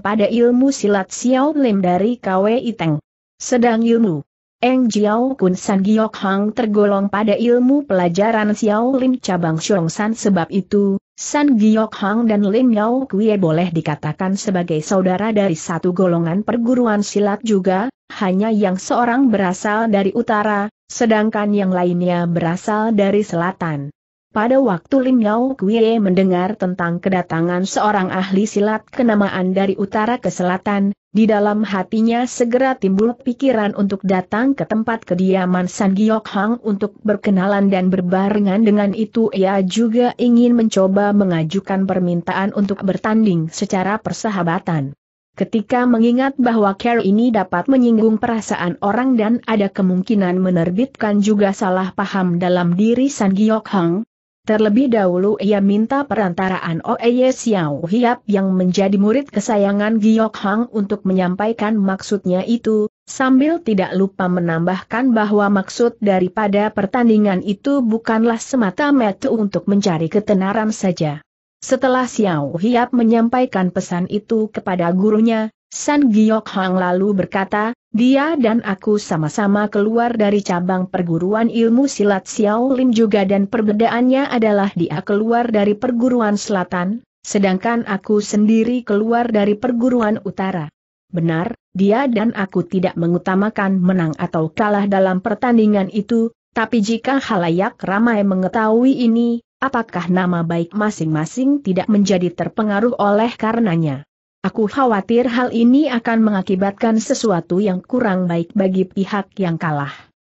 pada ilmu silat Xiao Lim dari KWI Teng. Sedang ilmu Eng Jiao Kun San Giok Hang tergolong pada ilmu pelajaran Xiao Lim cabang Xiong San sebab itu, San Giok Hang dan Lim Yao Kue boleh dikatakan sebagai saudara dari satu golongan perguruan silat juga, hanya yang seorang berasal dari utara, sedangkan yang lainnya berasal dari selatan. Pada waktu Lim Yau mendengar tentang kedatangan seorang ahli silat kenamaan dari utara ke selatan, di dalam hatinya segera timbul pikiran untuk datang ke tempat kediaman San Giok Hang untuk berkenalan dan berbarengan dengan itu ia juga ingin mencoba mengajukan permintaan untuk bertanding secara persahabatan. Ketika mengingat bahwa care ini dapat menyinggung perasaan orang dan ada kemungkinan menerbitkan juga salah paham dalam diri San Giok Hang, Terlebih dahulu ia minta perantaraan Oeye Xiao Hiap yang menjadi murid kesayangan Giok Hang untuk menyampaikan maksudnya itu, sambil tidak lupa menambahkan bahwa maksud daripada pertandingan itu bukanlah semata-mata untuk mencari ketenaran saja. Setelah Xiao Hiap menyampaikan pesan itu kepada gurunya, San Giok Hang lalu berkata, dia dan aku sama-sama keluar dari cabang perguruan ilmu silat Xiaolin juga dan perbedaannya adalah dia keluar dari perguruan selatan, sedangkan aku sendiri keluar dari perguruan utara. Benar, dia dan aku tidak mengutamakan menang atau kalah dalam pertandingan itu, tapi jika halayak ramai mengetahui ini, apakah nama baik masing-masing tidak menjadi terpengaruh oleh karenanya? Aku khawatir hal ini akan mengakibatkan sesuatu yang kurang baik bagi pihak yang kalah.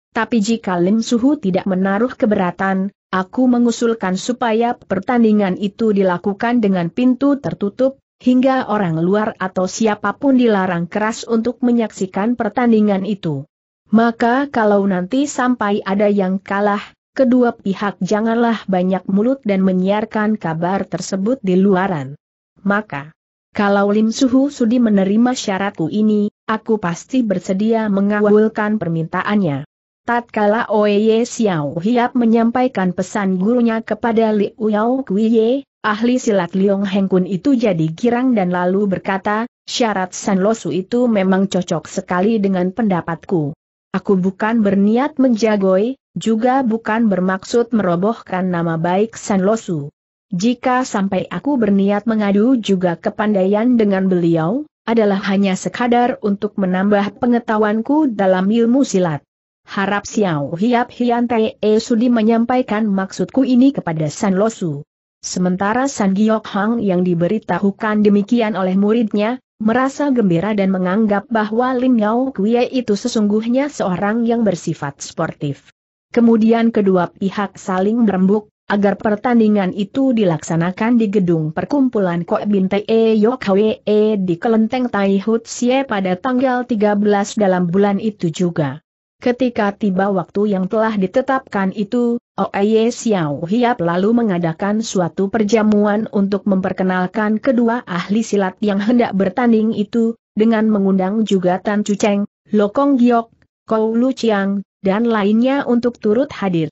Tapi jika Lim Suhu tidak menaruh keberatan, aku mengusulkan supaya pertandingan itu dilakukan dengan pintu tertutup, hingga orang luar atau siapapun dilarang keras untuk menyaksikan pertandingan itu. Maka kalau nanti sampai ada yang kalah, kedua pihak janganlah banyak mulut dan menyiarkan kabar tersebut di luaran. Maka kalau Lim Suhu Sudi menerima syaratku ini, aku pasti bersedia mengawulkan permintaannya. Tatkala Oye Xiao Hiap menyampaikan pesan gurunya kepada Liu Yao Kuiye, ahli silat Liong Hengkun itu jadi girang dan lalu berkata, syarat San Losu itu memang cocok sekali dengan pendapatku. Aku bukan berniat menjagoi, juga bukan bermaksud merobohkan nama baik San Losu. Jika sampai aku berniat mengadu juga kepandaian dengan beliau, adalah hanya sekadar untuk menambah pengetahuanku dalam ilmu silat. Harap Xiao Hiap Hian Tae e Sudi menyampaikan maksudku ini kepada San Losu. Sementara San Giok Hang yang diberitahukan demikian oleh muridnya, merasa gembira dan menganggap bahwa Lin Yao Kuya itu sesungguhnya seorang yang bersifat sportif. Kemudian kedua pihak saling berembuk, agar pertandingan itu dilaksanakan di gedung perkumpulan Kok Binte Yok e di Kelenteng Tai Hut pada tanggal 13 dalam bulan itu juga. Ketika tiba waktu yang telah ditetapkan itu, Oeye Xiao Hiap lalu mengadakan suatu perjamuan untuk memperkenalkan kedua ahli silat yang hendak bertanding itu, dengan mengundang juga Tan Chu Lokong Giok, Kou Lu Chiang, dan lainnya untuk turut hadir.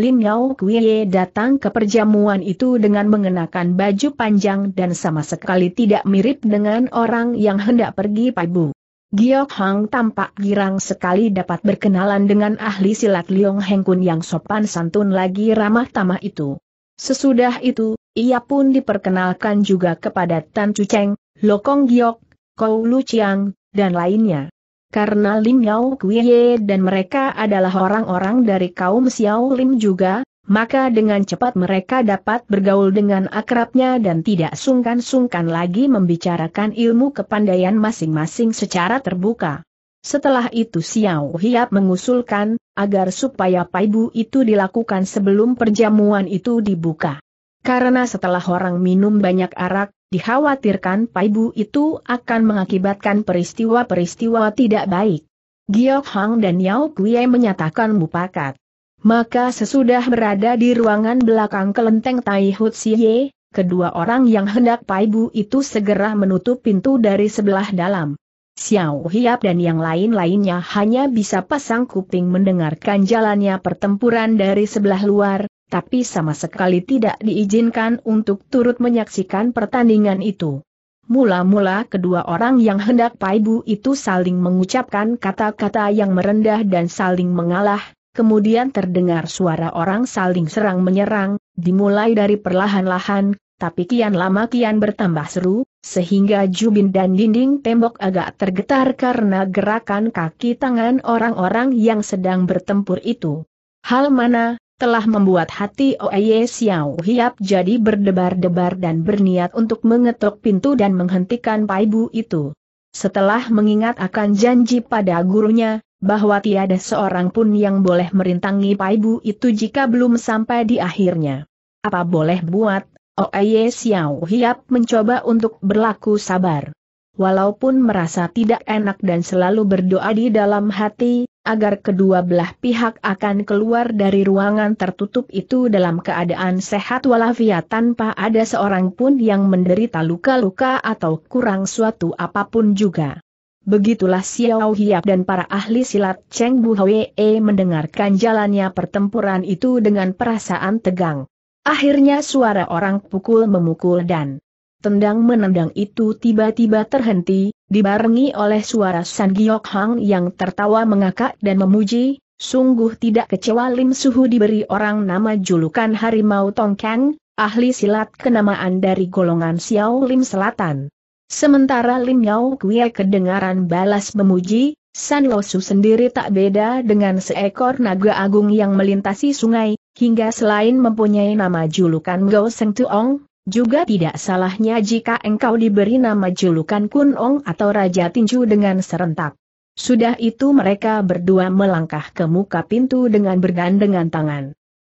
Lin Yao Kuiye datang ke perjamuan itu dengan mengenakan baju panjang dan sama sekali tidak mirip dengan orang yang hendak pergi Bu. Giok Hang tampak girang sekali dapat berkenalan dengan ahli silat Liong Heng Kun yang sopan santun lagi ramah tamah itu. Sesudah itu, ia pun diperkenalkan juga kepada Tan Chu Cheng, Lokong Giok, Kou Lu Chiang, dan lainnya karena Lim Yao Kuiye dan mereka adalah orang-orang dari kaum Xiao Lim juga, maka dengan cepat mereka dapat bergaul dengan akrabnya dan tidak sungkan-sungkan lagi membicarakan ilmu kepandaian masing-masing secara terbuka. Setelah itu Xiao Hiap mengusulkan, agar supaya Paibu itu dilakukan sebelum perjamuan itu dibuka. Karena setelah orang minum banyak arak, dikhawatirkan Paibu itu akan mengakibatkan peristiwa-peristiwa tidak baik. Giok Hang dan Yao Kuei menyatakan mupakat. Maka sesudah berada di ruangan belakang kelenteng Tai Hut Siye, kedua orang yang hendak Paibu itu segera menutup pintu dari sebelah dalam. Xiao Hiap dan yang lain-lainnya hanya bisa pasang kuping mendengarkan jalannya pertempuran dari sebelah luar, tapi sama sekali tidak diizinkan untuk turut menyaksikan pertandingan itu. Mula-mula kedua orang yang hendak paibu itu saling mengucapkan kata-kata yang merendah dan saling mengalah, kemudian terdengar suara orang saling serang-menyerang, dimulai dari perlahan-lahan, tapi kian lama kian bertambah seru, sehingga jubin dan dinding tembok agak tergetar karena gerakan kaki tangan orang-orang yang sedang bertempur itu. Hal mana, telah membuat hati Oye Xiao Hiap jadi berdebar-debar dan berniat untuk mengetuk pintu dan menghentikan Paibu itu. Setelah mengingat akan janji pada gurunya, bahwa tiada seorang pun yang boleh merintangi Paibu itu jika belum sampai di akhirnya. Apa boleh buat, Oye Xiao Hiap mencoba untuk berlaku sabar walaupun merasa tidak enak dan selalu berdoa di dalam hati, agar kedua belah pihak akan keluar dari ruangan tertutup itu dalam keadaan sehat walafiat tanpa ada seorang pun yang menderita luka-luka atau kurang suatu apapun juga. Begitulah Xiao Hiap dan para ahli silat Cheng Bu Hwee mendengarkan jalannya pertempuran itu dengan perasaan tegang. Akhirnya suara orang pukul memukul dan tendang menendang itu tiba-tiba terhenti, dibarengi oleh suara San Giok Hang yang tertawa mengakak dan memuji, sungguh tidak kecewa Lim Suhu diberi orang nama julukan Harimau Tongkang, ahli silat kenamaan dari golongan Xiao Lim Selatan. Sementara Lim Yao Kue kedengaran balas memuji, San Losu sendiri tak beda dengan seekor naga agung yang melintasi sungai, hingga selain mempunyai nama julukan Gao Seng Tuong, juga tidak salahnya jika engkau diberi nama julukan Kunong atau Raja Tinju dengan serentak. Sudah itu mereka berdua melangkah ke muka pintu dengan bergandengan tangan.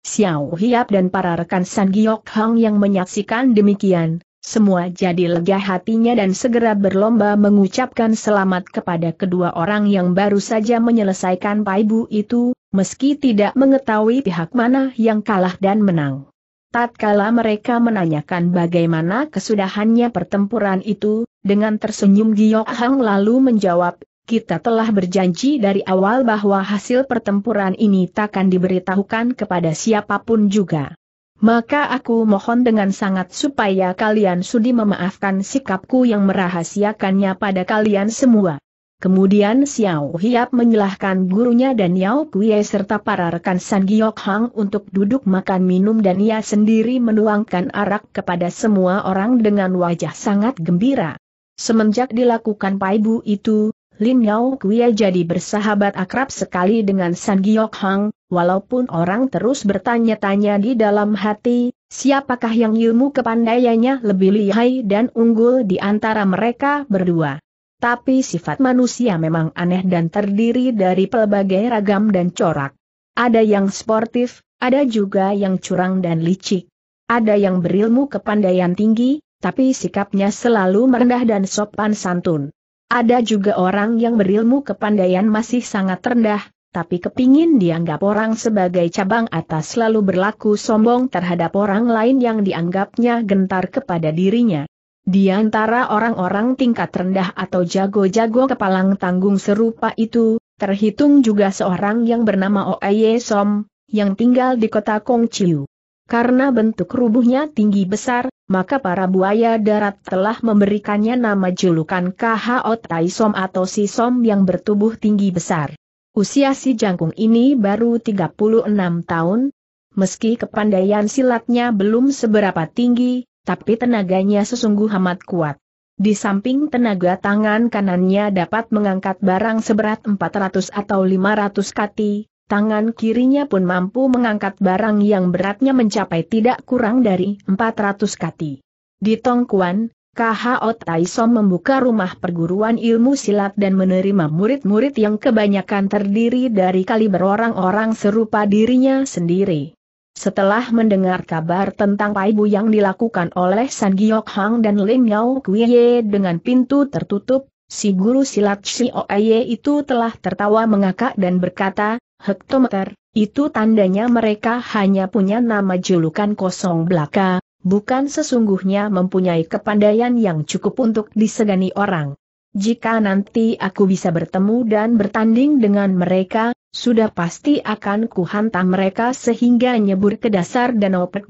Xiao Hiap dan para rekan San Giok Hang yang menyaksikan demikian, semua jadi lega hatinya dan segera berlomba mengucapkan selamat kepada kedua orang yang baru saja menyelesaikan paibu itu, meski tidak mengetahui pihak mana yang kalah dan menang. Tatkala mereka menanyakan bagaimana kesudahannya pertempuran itu, dengan tersenyum Gio Hang lalu menjawab, kita telah berjanji dari awal bahwa hasil pertempuran ini takkan diberitahukan kepada siapapun juga. Maka aku mohon dengan sangat supaya kalian sudi memaafkan sikapku yang merahasiakannya pada kalian semua. Kemudian Xiao Hiap menyalahkan gurunya dan Yao Kui serta para rekan San Giok Hang untuk duduk makan minum dan ia sendiri menuangkan arak kepada semua orang dengan wajah sangat gembira. Semenjak dilakukan Pai Bu itu, Lin Yao Kui jadi bersahabat akrab sekali dengan San Giok Hang, walaupun orang terus bertanya-tanya di dalam hati, siapakah yang ilmu kepandaiannya lebih lihai dan unggul di antara mereka berdua. Tapi sifat manusia memang aneh dan terdiri dari pelbagai ragam dan corak. Ada yang sportif, ada juga yang curang dan licik. Ada yang berilmu kepandaian tinggi, tapi sikapnya selalu merendah dan sopan santun. Ada juga orang yang berilmu kepandaian masih sangat rendah, tapi kepingin dianggap orang sebagai cabang atas selalu berlaku sombong terhadap orang lain yang dianggapnya gentar kepada dirinya. Di antara orang-orang tingkat rendah atau jago-jago kepalang tanggung serupa itu, terhitung juga seorang yang bernama Oeye Som, yang tinggal di kota Kongciu. Karena bentuk rubuhnya tinggi besar, maka para buaya darat telah memberikannya nama julukan KHO Som atau Si Som yang bertubuh tinggi besar. Usia si jangkung ini baru 36 tahun. Meski kepandaian silatnya belum seberapa tinggi, tapi tenaganya sesungguh amat kuat. Di samping tenaga tangan kanannya dapat mengangkat barang seberat 400 atau 500 kati, tangan kirinya pun mampu mengangkat barang yang beratnya mencapai tidak kurang dari 400 kati. Di Tongkuan, KHO Taisom membuka rumah perguruan ilmu silat dan menerima murid-murid yang kebanyakan terdiri dari kaliber orang-orang serupa dirinya sendiri. Setelah mendengar kabar tentang paibu yang dilakukan oleh San Giok Hang dan Lim Yao Kuiye dengan pintu tertutup, si guru silat si Oaye itu telah tertawa mengakak dan berkata, Hektometer, itu tandanya mereka hanya punya nama julukan kosong belaka, bukan sesungguhnya mempunyai kepandaian yang cukup untuk disegani orang. Jika nanti aku bisa bertemu dan bertanding dengan mereka, sudah pasti akan kuhantam mereka sehingga nyebur ke dasar danau Pet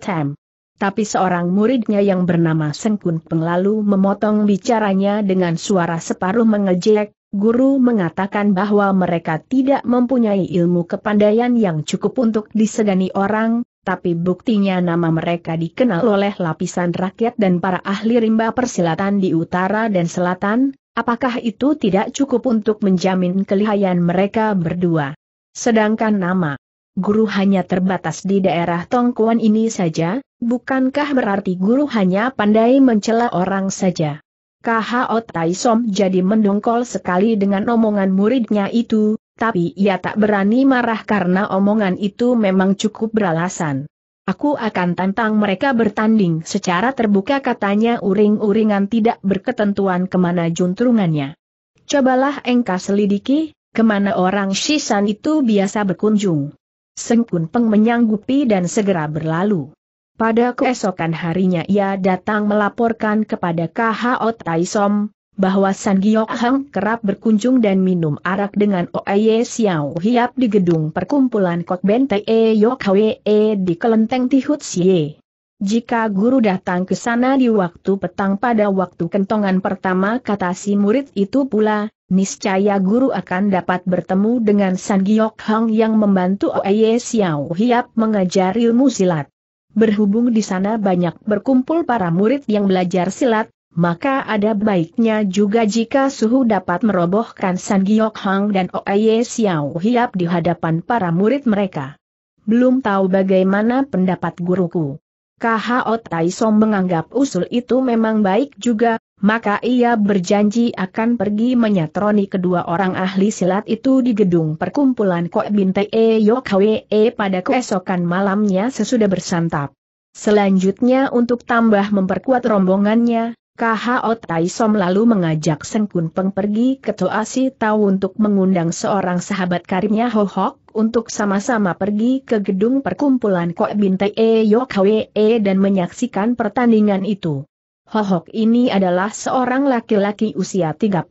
Tem. Tapi seorang muridnya yang bernama Sengkun Penglalu memotong bicaranya dengan suara separuh mengejek, guru mengatakan bahwa mereka tidak mempunyai ilmu kepandaian yang cukup untuk disegani orang, tapi buktinya nama mereka dikenal oleh lapisan rakyat dan para ahli rimba persilatan di utara dan selatan, Apakah itu tidak cukup untuk menjamin kelihayan mereka berdua? Sedangkan nama guru hanya terbatas di daerah Tongkuan ini saja, bukankah berarti guru hanya pandai mencela orang saja? KHO Som jadi mendongkol sekali dengan omongan muridnya itu, tapi ia tak berani marah karena omongan itu memang cukup beralasan. Aku akan tantang mereka bertanding secara terbuka katanya uring-uringan tidak berketentuan kemana juntrungannya. Cobalah engkau selidiki, kemana orang Shisan itu biasa berkunjung. Sengkun Peng menyanggupi dan segera berlalu. Pada keesokan harinya ia datang melaporkan kepada KHO Taisom, bahwa San Giok Hang kerap berkunjung dan minum arak dengan Oye Xiao Hiap di gedung perkumpulan Kot E Yok Hwe e di Kelenteng Tihut Xie. Jika guru datang ke sana di waktu petang pada waktu kentongan pertama kata si murid itu pula, niscaya guru akan dapat bertemu dengan San Giok Hang yang membantu Oye Xiao Hiap mengajar ilmu silat. Berhubung di sana banyak berkumpul para murid yang belajar silat, maka ada baiknya juga jika suhu dapat merobohkan San Giok Hang dan Oye Xiao Hiap di hadapan para murid mereka. Belum tahu bagaimana pendapat guruku. KHO Taisom menganggap usul itu memang baik juga, maka ia berjanji akan pergi menyatroni kedua orang ahli silat itu di gedung perkumpulan Kok Binte Yokwee e pada keesokan malamnya sesudah bersantap. Selanjutnya untuk tambah memperkuat rombongannya, KHO Taisom lalu mengajak Sengkun Kun Peng pergi ke si Tau untuk mengundang seorang sahabat karibnya Ho Hok untuk sama-sama pergi ke gedung perkumpulan Kok Bintai E Yok Hwe E dan menyaksikan pertandingan itu. Ho Hok ini adalah seorang laki-laki usia 37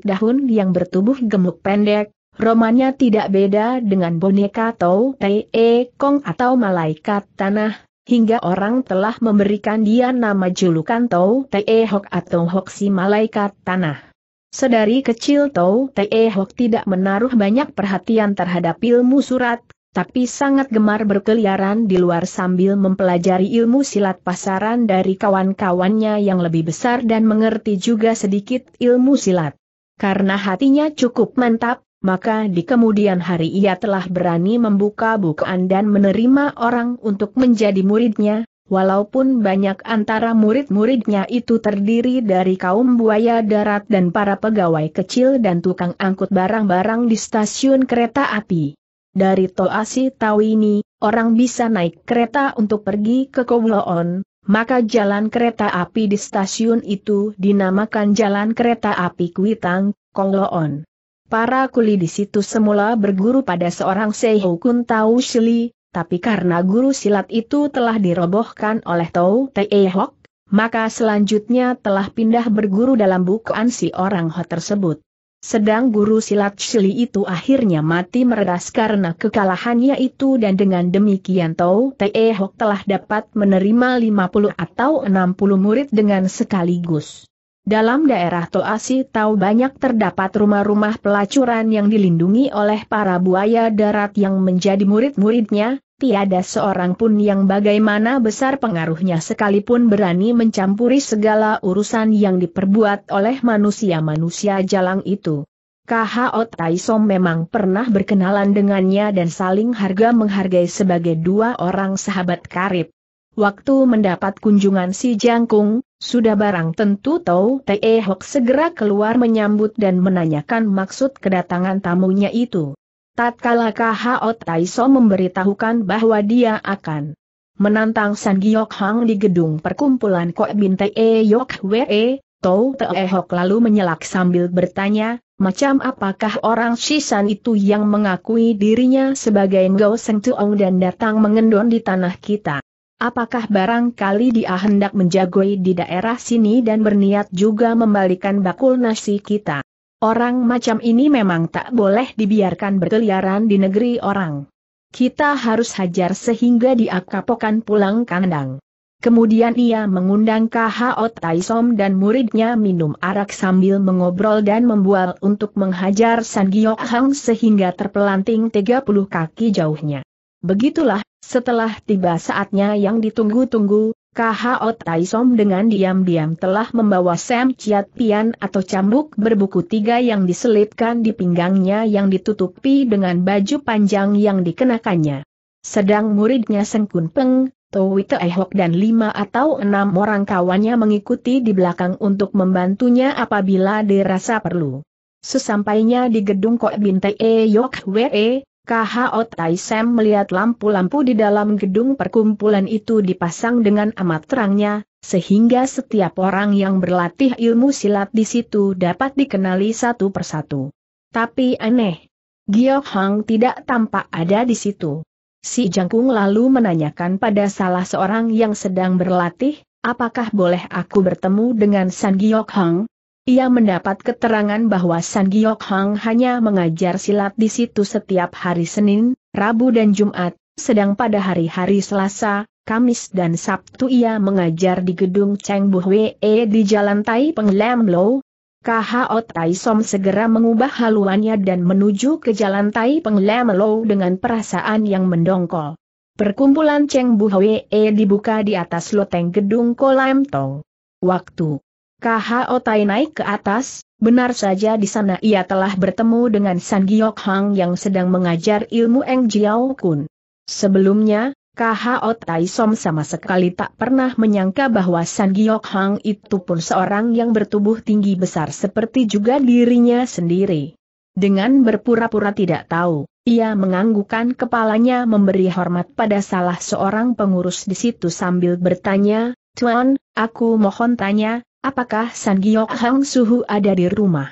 tahun yang bertubuh gemuk pendek, romannya tidak beda dengan boneka Tau Tai E Kong atau malaikat tanah, hingga orang telah memberikan dia nama julukan Tau Te Hok atau Hok si Malaikat Tanah. Sedari kecil Tau Te Hok tidak menaruh banyak perhatian terhadap ilmu surat, tapi sangat gemar berkeliaran di luar sambil mempelajari ilmu silat pasaran dari kawan-kawannya yang lebih besar dan mengerti juga sedikit ilmu silat. Karena hatinya cukup mantap, maka di kemudian hari ia telah berani membuka bukaan dan menerima orang untuk menjadi muridnya, walaupun banyak antara murid-muridnya itu terdiri dari kaum buaya darat dan para pegawai kecil dan tukang angkut barang-barang di stasiun kereta api. Dari Toasi ini, orang bisa naik kereta untuk pergi ke Kowloon, maka jalan kereta api di stasiun itu dinamakan Jalan Kereta Api Kuitang, Kowloon. Para kuli di situ semula berguru pada seorang Seihou Kun Tau Shili, tapi karena guru silat itu telah dirobohkan oleh Tau Tei Hok, maka selanjutnya telah pindah berguru dalam bukaan si orang Ho tersebut. Sedang guru silat Shili itu akhirnya mati meredas karena kekalahannya itu dan dengan demikian Tau Tei Hok telah dapat menerima 50 atau 60 murid dengan sekaligus. Dalam daerah Toasi Tau banyak terdapat rumah-rumah pelacuran yang dilindungi oleh para buaya darat yang menjadi murid-muridnya, tiada seorang pun yang bagaimana besar pengaruhnya sekalipun berani mencampuri segala urusan yang diperbuat oleh manusia-manusia jalang itu. KHO Taisom memang pernah berkenalan dengannya dan saling harga menghargai sebagai dua orang sahabat karib. Waktu mendapat kunjungan si Jangkung, sudah barang tentu tahu Te Hok segera keluar menyambut dan menanyakan maksud kedatangan tamunya itu. Tatkala Khao Taiso memberitahukan bahwa dia akan menantang San Giok Hang di gedung perkumpulan Kok Bin Te Yok Wee, Tau Te Hok lalu menyelak sambil bertanya, macam apakah orang Shisan itu yang mengakui dirinya sebagai Ngo Seng Tuong dan datang mengendon di tanah kita. Apakah barangkali dia hendak menjagoi di daerah sini dan berniat juga membalikan bakul nasi kita? Orang macam ini memang tak boleh dibiarkan berkeliaran di negeri orang. Kita harus hajar sehingga dia kapokan pulang kandang. Kemudian ia mengundang KHO Taisom dan muridnya minum arak sambil mengobrol dan membual untuk menghajar San Gyo Hang sehingga terpelanting 30 kaki jauhnya. Begitulah setelah tiba saatnya yang ditunggu-tunggu, KHO Taisom dengan diam-diam telah membawa Sam Chiat Pian atau cambuk berbuku tiga yang diselipkan di pinggangnya yang ditutupi dengan baju panjang yang dikenakannya. Sedang muridnya Sengkun Peng, Towite Ehok dan lima atau enam orang kawannya mengikuti di belakang untuk membantunya apabila dirasa perlu. Sesampainya di gedung Kok Bintai E Yok Wee, KHO Sam melihat lampu-lampu di dalam gedung perkumpulan itu dipasang dengan amat terangnya, sehingga setiap orang yang berlatih ilmu silat di situ dapat dikenali satu persatu. Tapi aneh, Giok Hang tidak tampak ada di situ. Si Jangkung lalu menanyakan pada salah seorang yang sedang berlatih, apakah boleh aku bertemu dengan San Giok Hang? Ia mendapat keterangan bahwa San Giok Hang hanya mengajar silat di situ setiap hari Senin, Rabu dan Jumat, sedang pada hari-hari Selasa, Kamis dan Sabtu ia mengajar di gedung Cheng Buhwe e di Jalan Tai Peng Lam Lo. KHO Tai Som segera mengubah haluannya dan menuju ke Jalan Tai Peng Lam Lo dengan perasaan yang mendongkol. Perkumpulan Cheng Buhwe e dibuka di atas loteng gedung Kolam Tong. Waktu KHO Tai naik ke atas, benar saja di sana ia telah bertemu dengan San Giok Hang yang sedang mengajar ilmu Eng Jiao Kun. Sebelumnya, KHO Tai Som sama sekali tak pernah menyangka bahwa San Giok Hang itu pun seorang yang bertubuh tinggi besar seperti juga dirinya sendiri. Dengan berpura-pura tidak tahu, ia menganggukkan kepalanya memberi hormat pada salah seorang pengurus di situ sambil bertanya, Tuan, aku mohon tanya, apakah San Giok Hang Suhu ada di rumah?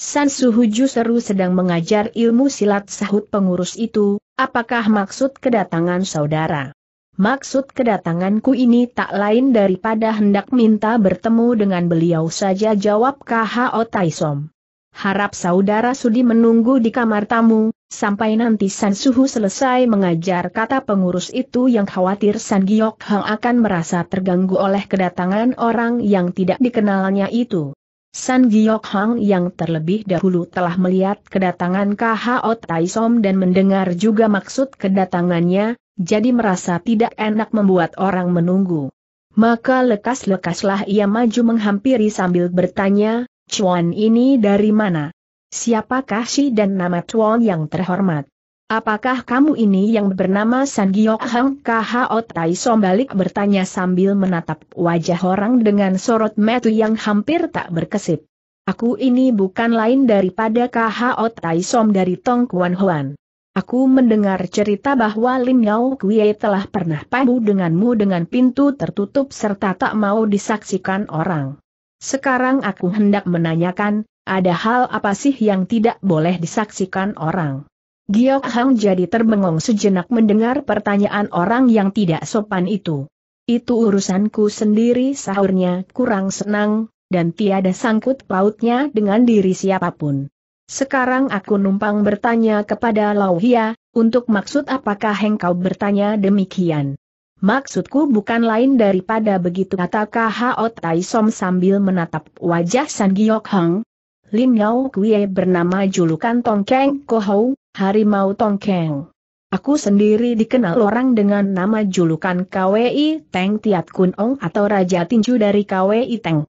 San Suhu justru sedang mengajar ilmu silat sahut pengurus itu, apakah maksud kedatangan saudara? Maksud kedatanganku ini tak lain daripada hendak minta bertemu dengan beliau saja jawab K.H.O. Taisom. Harap saudara Sudi menunggu di kamar tamu, sampai nanti San Suhu selesai mengajar kata pengurus itu yang khawatir San Giok Hang akan merasa terganggu oleh kedatangan orang yang tidak dikenalnya itu. San Giok Hang yang terlebih dahulu telah melihat kedatangan KHO Taisom dan mendengar juga maksud kedatangannya, jadi merasa tidak enak membuat orang menunggu. Maka lekas-lekaslah ia maju menghampiri sambil bertanya, Chuan ini dari mana? Siapakah si dan nama Chuan yang terhormat? Apakah kamu ini yang bernama San Giok Hang Kho Tai Sombalik bertanya sambil menatap wajah orang dengan sorot metu yang hampir tak berkesip. Aku ini bukan lain daripada Kho Tai Som dari Tong Kuan Huan. Aku mendengar cerita bahwa Lim Yao Kuei telah pernah padu denganmu dengan pintu tertutup serta tak mau disaksikan orang. Sekarang aku hendak menanyakan, ada hal apa sih yang tidak boleh disaksikan orang? Giok Hang jadi terbengong sejenak mendengar pertanyaan orang yang tidak sopan itu. Itu urusanku sendiri sahurnya kurang senang, dan tiada sangkut pautnya dengan diri siapapun. Sekarang aku numpang bertanya kepada Lauhia, untuk maksud apakah engkau bertanya demikian? Maksudku bukan lain daripada begitu kata Hao Tai Som sambil menatap wajah San Giok Hang. Lim Yau Kue bernama julukan Tongkeng Kohou, Harimau Tongkeng. Aku sendiri dikenal orang dengan nama julukan KWI Teng Tiat Kun Ong atau Raja Tinju dari KWI Teng.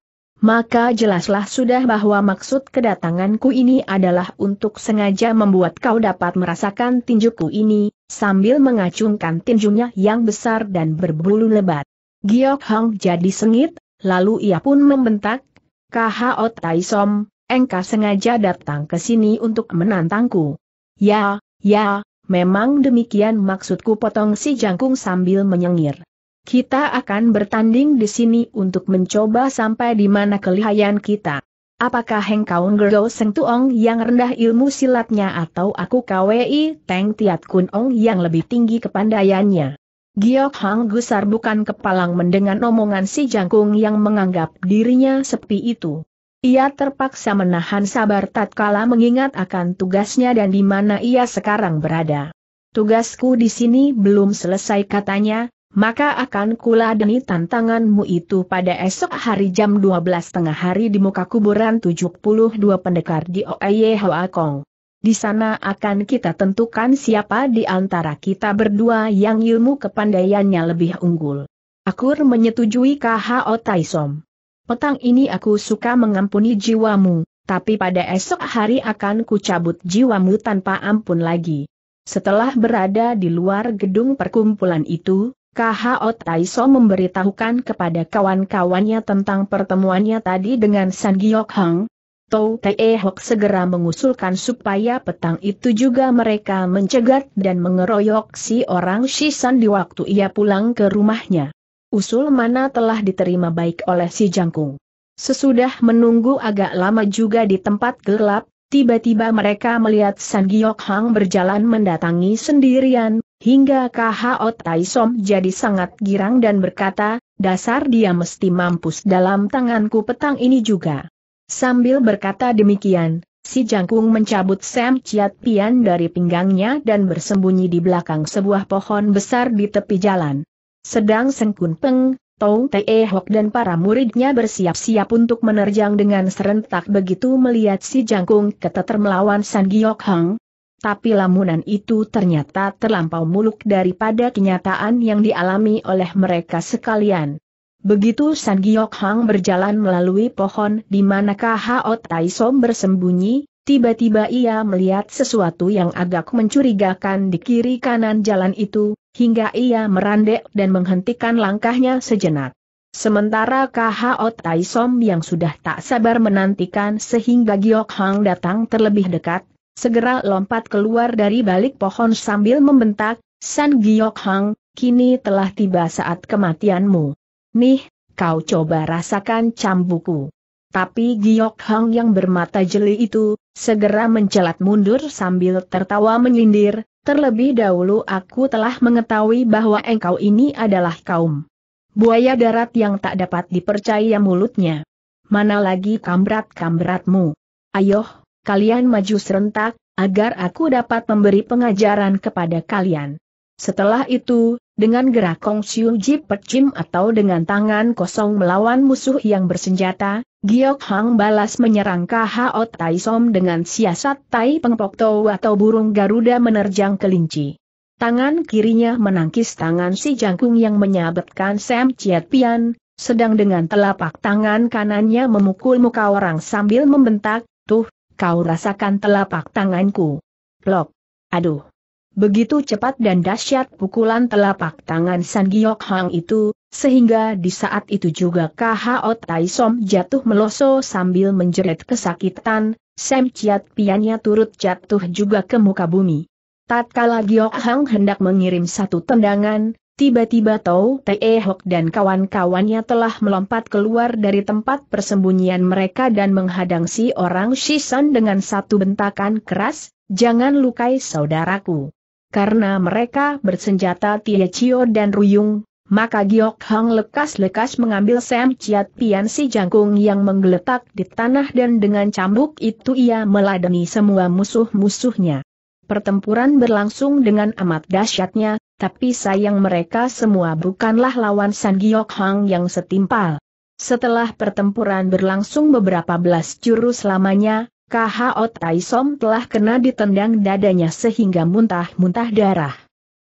Maka jelaslah sudah bahwa maksud kedatanganku ini adalah untuk sengaja membuat kau dapat merasakan tinjuku ini, sambil mengacungkan tinjunya yang besar dan berbulu lebat. Giok Hong jadi sengit, lalu ia pun membentak, Kahao Taisom, engkau sengaja datang ke sini untuk menantangku. Ya, ya, memang demikian maksudku potong si jangkung sambil menyengir. Kita akan bertanding di sini untuk mencoba sampai di mana kelihayan kita. Apakah Heng Kaung Gerdo Seng Tuong yang rendah ilmu silatnya atau aku KWI Teng Tiat Kun Ong yang lebih tinggi kepandaiannya? Giok Hang Gusar bukan kepalang mendengar omongan si jangkung yang menganggap dirinya sepi itu. Ia terpaksa menahan sabar tatkala mengingat akan tugasnya dan di mana ia sekarang berada. Tugasku di sini belum selesai katanya, maka akan kuladeni tantanganmu itu pada esok hari jam 12 tengah hari di muka kuburan 72 pendekar di Oeye Hoa Kong. Di sana akan kita tentukan siapa di antara kita berdua yang ilmu kepandaiannya lebih unggul. Akur menyetujui KHO Taisom. Petang ini aku suka mengampuni jiwamu, tapi pada esok hari akan kucabut jiwamu tanpa ampun lagi. Setelah berada di luar gedung perkumpulan itu, KHO Taiso memberitahukan kepada kawan-kawannya tentang pertemuannya tadi dengan San Giok Hang. Tou Tee Hok segera mengusulkan supaya petang itu juga mereka mencegat dan mengeroyok si orang Shisan di waktu ia pulang ke rumahnya. Usul mana telah diterima baik oleh si Jangkung. Sesudah menunggu agak lama juga di tempat gelap, tiba-tiba mereka melihat San Giok Hang berjalan mendatangi sendirian, hingga KHO Taisom jadi sangat girang dan berkata, dasar dia mesti mampus dalam tanganku petang ini juga. Sambil berkata demikian, si jangkung mencabut Sam Chiat Pian dari pinggangnya dan bersembunyi di belakang sebuah pohon besar di tepi jalan. Sedang Sengkun Peng, Tong Te e Hok dan para muridnya bersiap-siap untuk menerjang dengan serentak begitu melihat si jangkung keteter melawan San Giok Hang, tapi lamunan itu ternyata terlampau muluk daripada kenyataan yang dialami oleh mereka sekalian. Begitu San Giok Hang berjalan melalui pohon di mana Hao Tai Som bersembunyi, tiba-tiba ia melihat sesuatu yang agak mencurigakan di kiri kanan jalan itu, hingga ia merandek dan menghentikan langkahnya sejenak. Sementara KHO Taisom yang sudah tak sabar menantikan sehingga Giok Hang datang terlebih dekat, segera lompat keluar dari balik pohon sambil membentak, San Giok Hang, kini telah tiba saat kematianmu. Nih, kau coba rasakan cambuku. Tapi Giok Hang yang bermata jeli itu, segera mencelat mundur sambil tertawa menyindir, terlebih dahulu aku telah mengetahui bahwa engkau ini adalah kaum buaya darat yang tak dapat dipercaya mulutnya. Mana lagi kambrat-kambratmu? Ayoh, kalian maju serentak, agar aku dapat memberi pengajaran kepada kalian. Setelah itu, dengan gerak Kong Siu Ji Percim atau dengan tangan kosong melawan musuh yang bersenjata, Giok Hang balas menyerang KHO Tai Som dengan siasat Tai Pengpok Tau atau burung Garuda menerjang kelinci. Tangan kirinya menangkis tangan si jangkung yang menyabetkan Sam Chiat Pian, sedang dengan telapak tangan kanannya memukul muka orang sambil membentak, Tuh, kau rasakan telapak tanganku. Plok. Aduh. Begitu cepat dan dahsyat pukulan telapak tangan San Giok Hang itu, sehingga di saat itu juga KHO Taisom jatuh meloso sambil menjerit kesakitan, Sam Chiat Pianya turut jatuh juga ke muka bumi. Tatkala Giok Hang hendak mengirim satu tendangan, Tiba-tiba Tau Te Hok dan kawan-kawannya telah melompat keluar dari tempat persembunyian mereka dan menghadang si orang Shisan dengan satu bentakan keras, jangan lukai saudaraku. Karena mereka bersenjata Tia Chio dan Ruyung, maka Giok Hang lekas-lekas mengambil Sam Chiat Pian si jangkung yang menggeletak di tanah dan dengan cambuk itu ia meladeni semua musuh-musuhnya. Pertempuran berlangsung dengan amat dahsyatnya, tapi sayang mereka semua bukanlah lawan San Giok Hang yang setimpal. Setelah pertempuran berlangsung beberapa belas jurus lamanya, KHO Taisom telah kena ditendang dadanya sehingga muntah-muntah darah.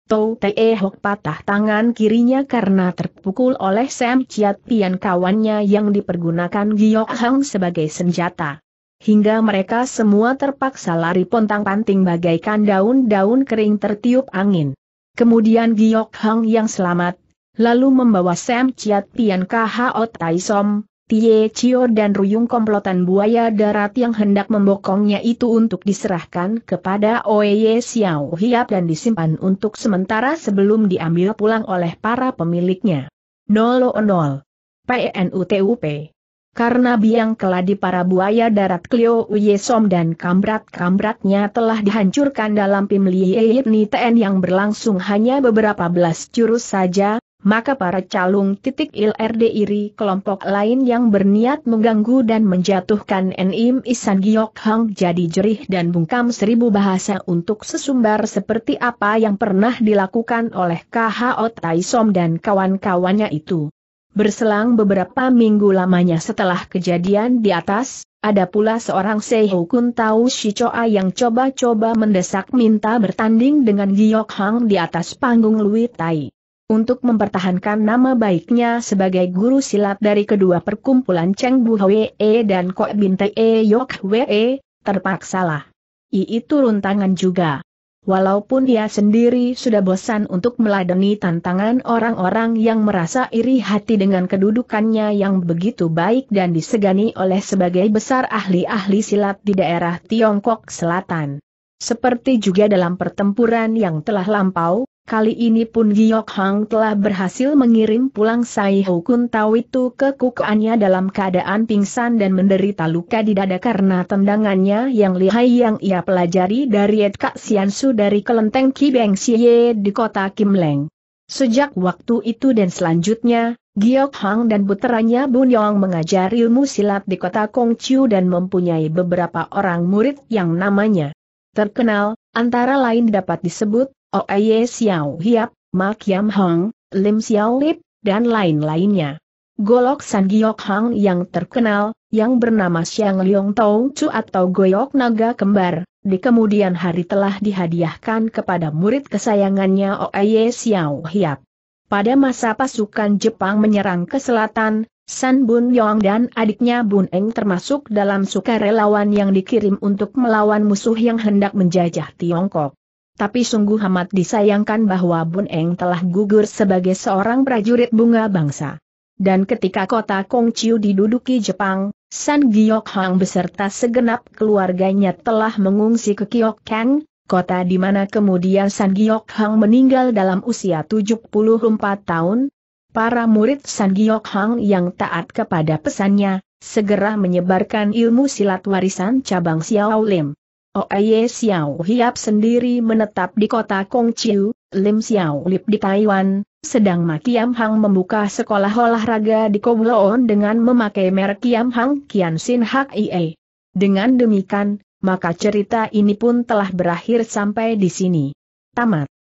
Tou Te Hok patah tangan kirinya karena terpukul oleh Sam Chiat Pian kawannya yang dipergunakan Giok Hang sebagai senjata hingga mereka semua terpaksa lari pontang-panting bagaikan daun-daun kering tertiup angin kemudian Giok Hang yang selamat, lalu membawa Sam Chiat Pian Kho Tai Som, Tie Chio dan Ruyung komplotan buaya darat yang hendak membokongnya itu untuk diserahkan kepada Oye Xiao Hiap dan disimpan untuk sementara sebelum diambil pulang oleh para pemiliknya. 00 PNUTUP karena biang keladi para buaya darat Klio Uyesom dan kambrat-kambratnya telah dihancurkan dalam Pim Yitni yang berlangsung hanya beberapa belas jurus saja, maka para calung titik ILRD iri kelompok lain yang berniat mengganggu dan menjatuhkan Nim Isan Giok Hang jadi jerih dan bungkam seribu bahasa untuk sesumbar seperti apa yang pernah dilakukan oleh KHO Taisom dan kawan-kawannya itu. Berselang beberapa minggu lamanya setelah kejadian di atas, ada pula seorang Seihou Kun Tau Shichoa yang coba-coba mendesak minta bertanding dengan Giyok Hang di atas panggung Lui Tai. Untuk mempertahankan nama baiknya sebagai guru silat dari kedua perkumpulan Cheng Bu Hwe e dan Kok Bin Tae e Yok Hwe, e, terpaksalah. Ii turun tangan juga. Walaupun dia sendiri sudah bosan untuk meladeni tantangan orang-orang yang merasa iri hati dengan kedudukannya yang begitu baik dan disegani oleh sebagai besar ahli-ahli silat di daerah Tiongkok Selatan. Seperti juga dalam pertempuran yang telah lampau, Kali ini pun Giok Hang telah berhasil mengirim pulang Sai Hukun Tau itu ke kukuannya dalam keadaan pingsan dan menderita luka di dada karena tendangannya yang lihai yang ia pelajari dari Kak Siansu dari kelenteng Kibeng Siye di kota Kim Leng. Sejak waktu itu dan selanjutnya, Giok Hang dan puteranya Bun Yong mengajar ilmu silat di kota Chiu dan mempunyai beberapa orang murid yang namanya terkenal, antara lain dapat disebut Oye oh, Xiao Hiap, Mak Yam Hong, Lim Xiao Lip, dan lain-lainnya. Golok San Giok Hang yang terkenal, yang bernama Xiang Liong Tong Chu atau Goyok Naga Kembar, di kemudian hari telah dihadiahkan kepada murid kesayangannya Oye oh Xiao Hiap. Pada masa pasukan Jepang menyerang ke selatan, San Bun Yong dan adiknya Bun Eng termasuk dalam sukarelawan yang dikirim untuk melawan musuh yang hendak menjajah Tiongkok tapi sungguh amat disayangkan bahwa Bun Eng telah gugur sebagai seorang prajurit bunga bangsa. Dan ketika kota Kongciu diduduki Jepang, San Giok Hang beserta segenap keluarganya telah mengungsi ke Kiok Kang, kota di mana kemudian San Giok Hang meninggal dalam usia 74 tahun. Para murid San Giok Hang yang taat kepada pesannya, segera menyebarkan ilmu silat warisan cabang Xiao Lim. Oye oh, Xiao Hiap sendiri menetap di kota Kongqiu, Lim Xiao Lip di Taiwan, sedang Ma Kiam Hang membuka sekolah olahraga di Kowloon dengan memakai merek Kiam Hang Kian Sin Hak IE. Dengan demikian, maka cerita ini pun telah berakhir sampai di sini. Tamat.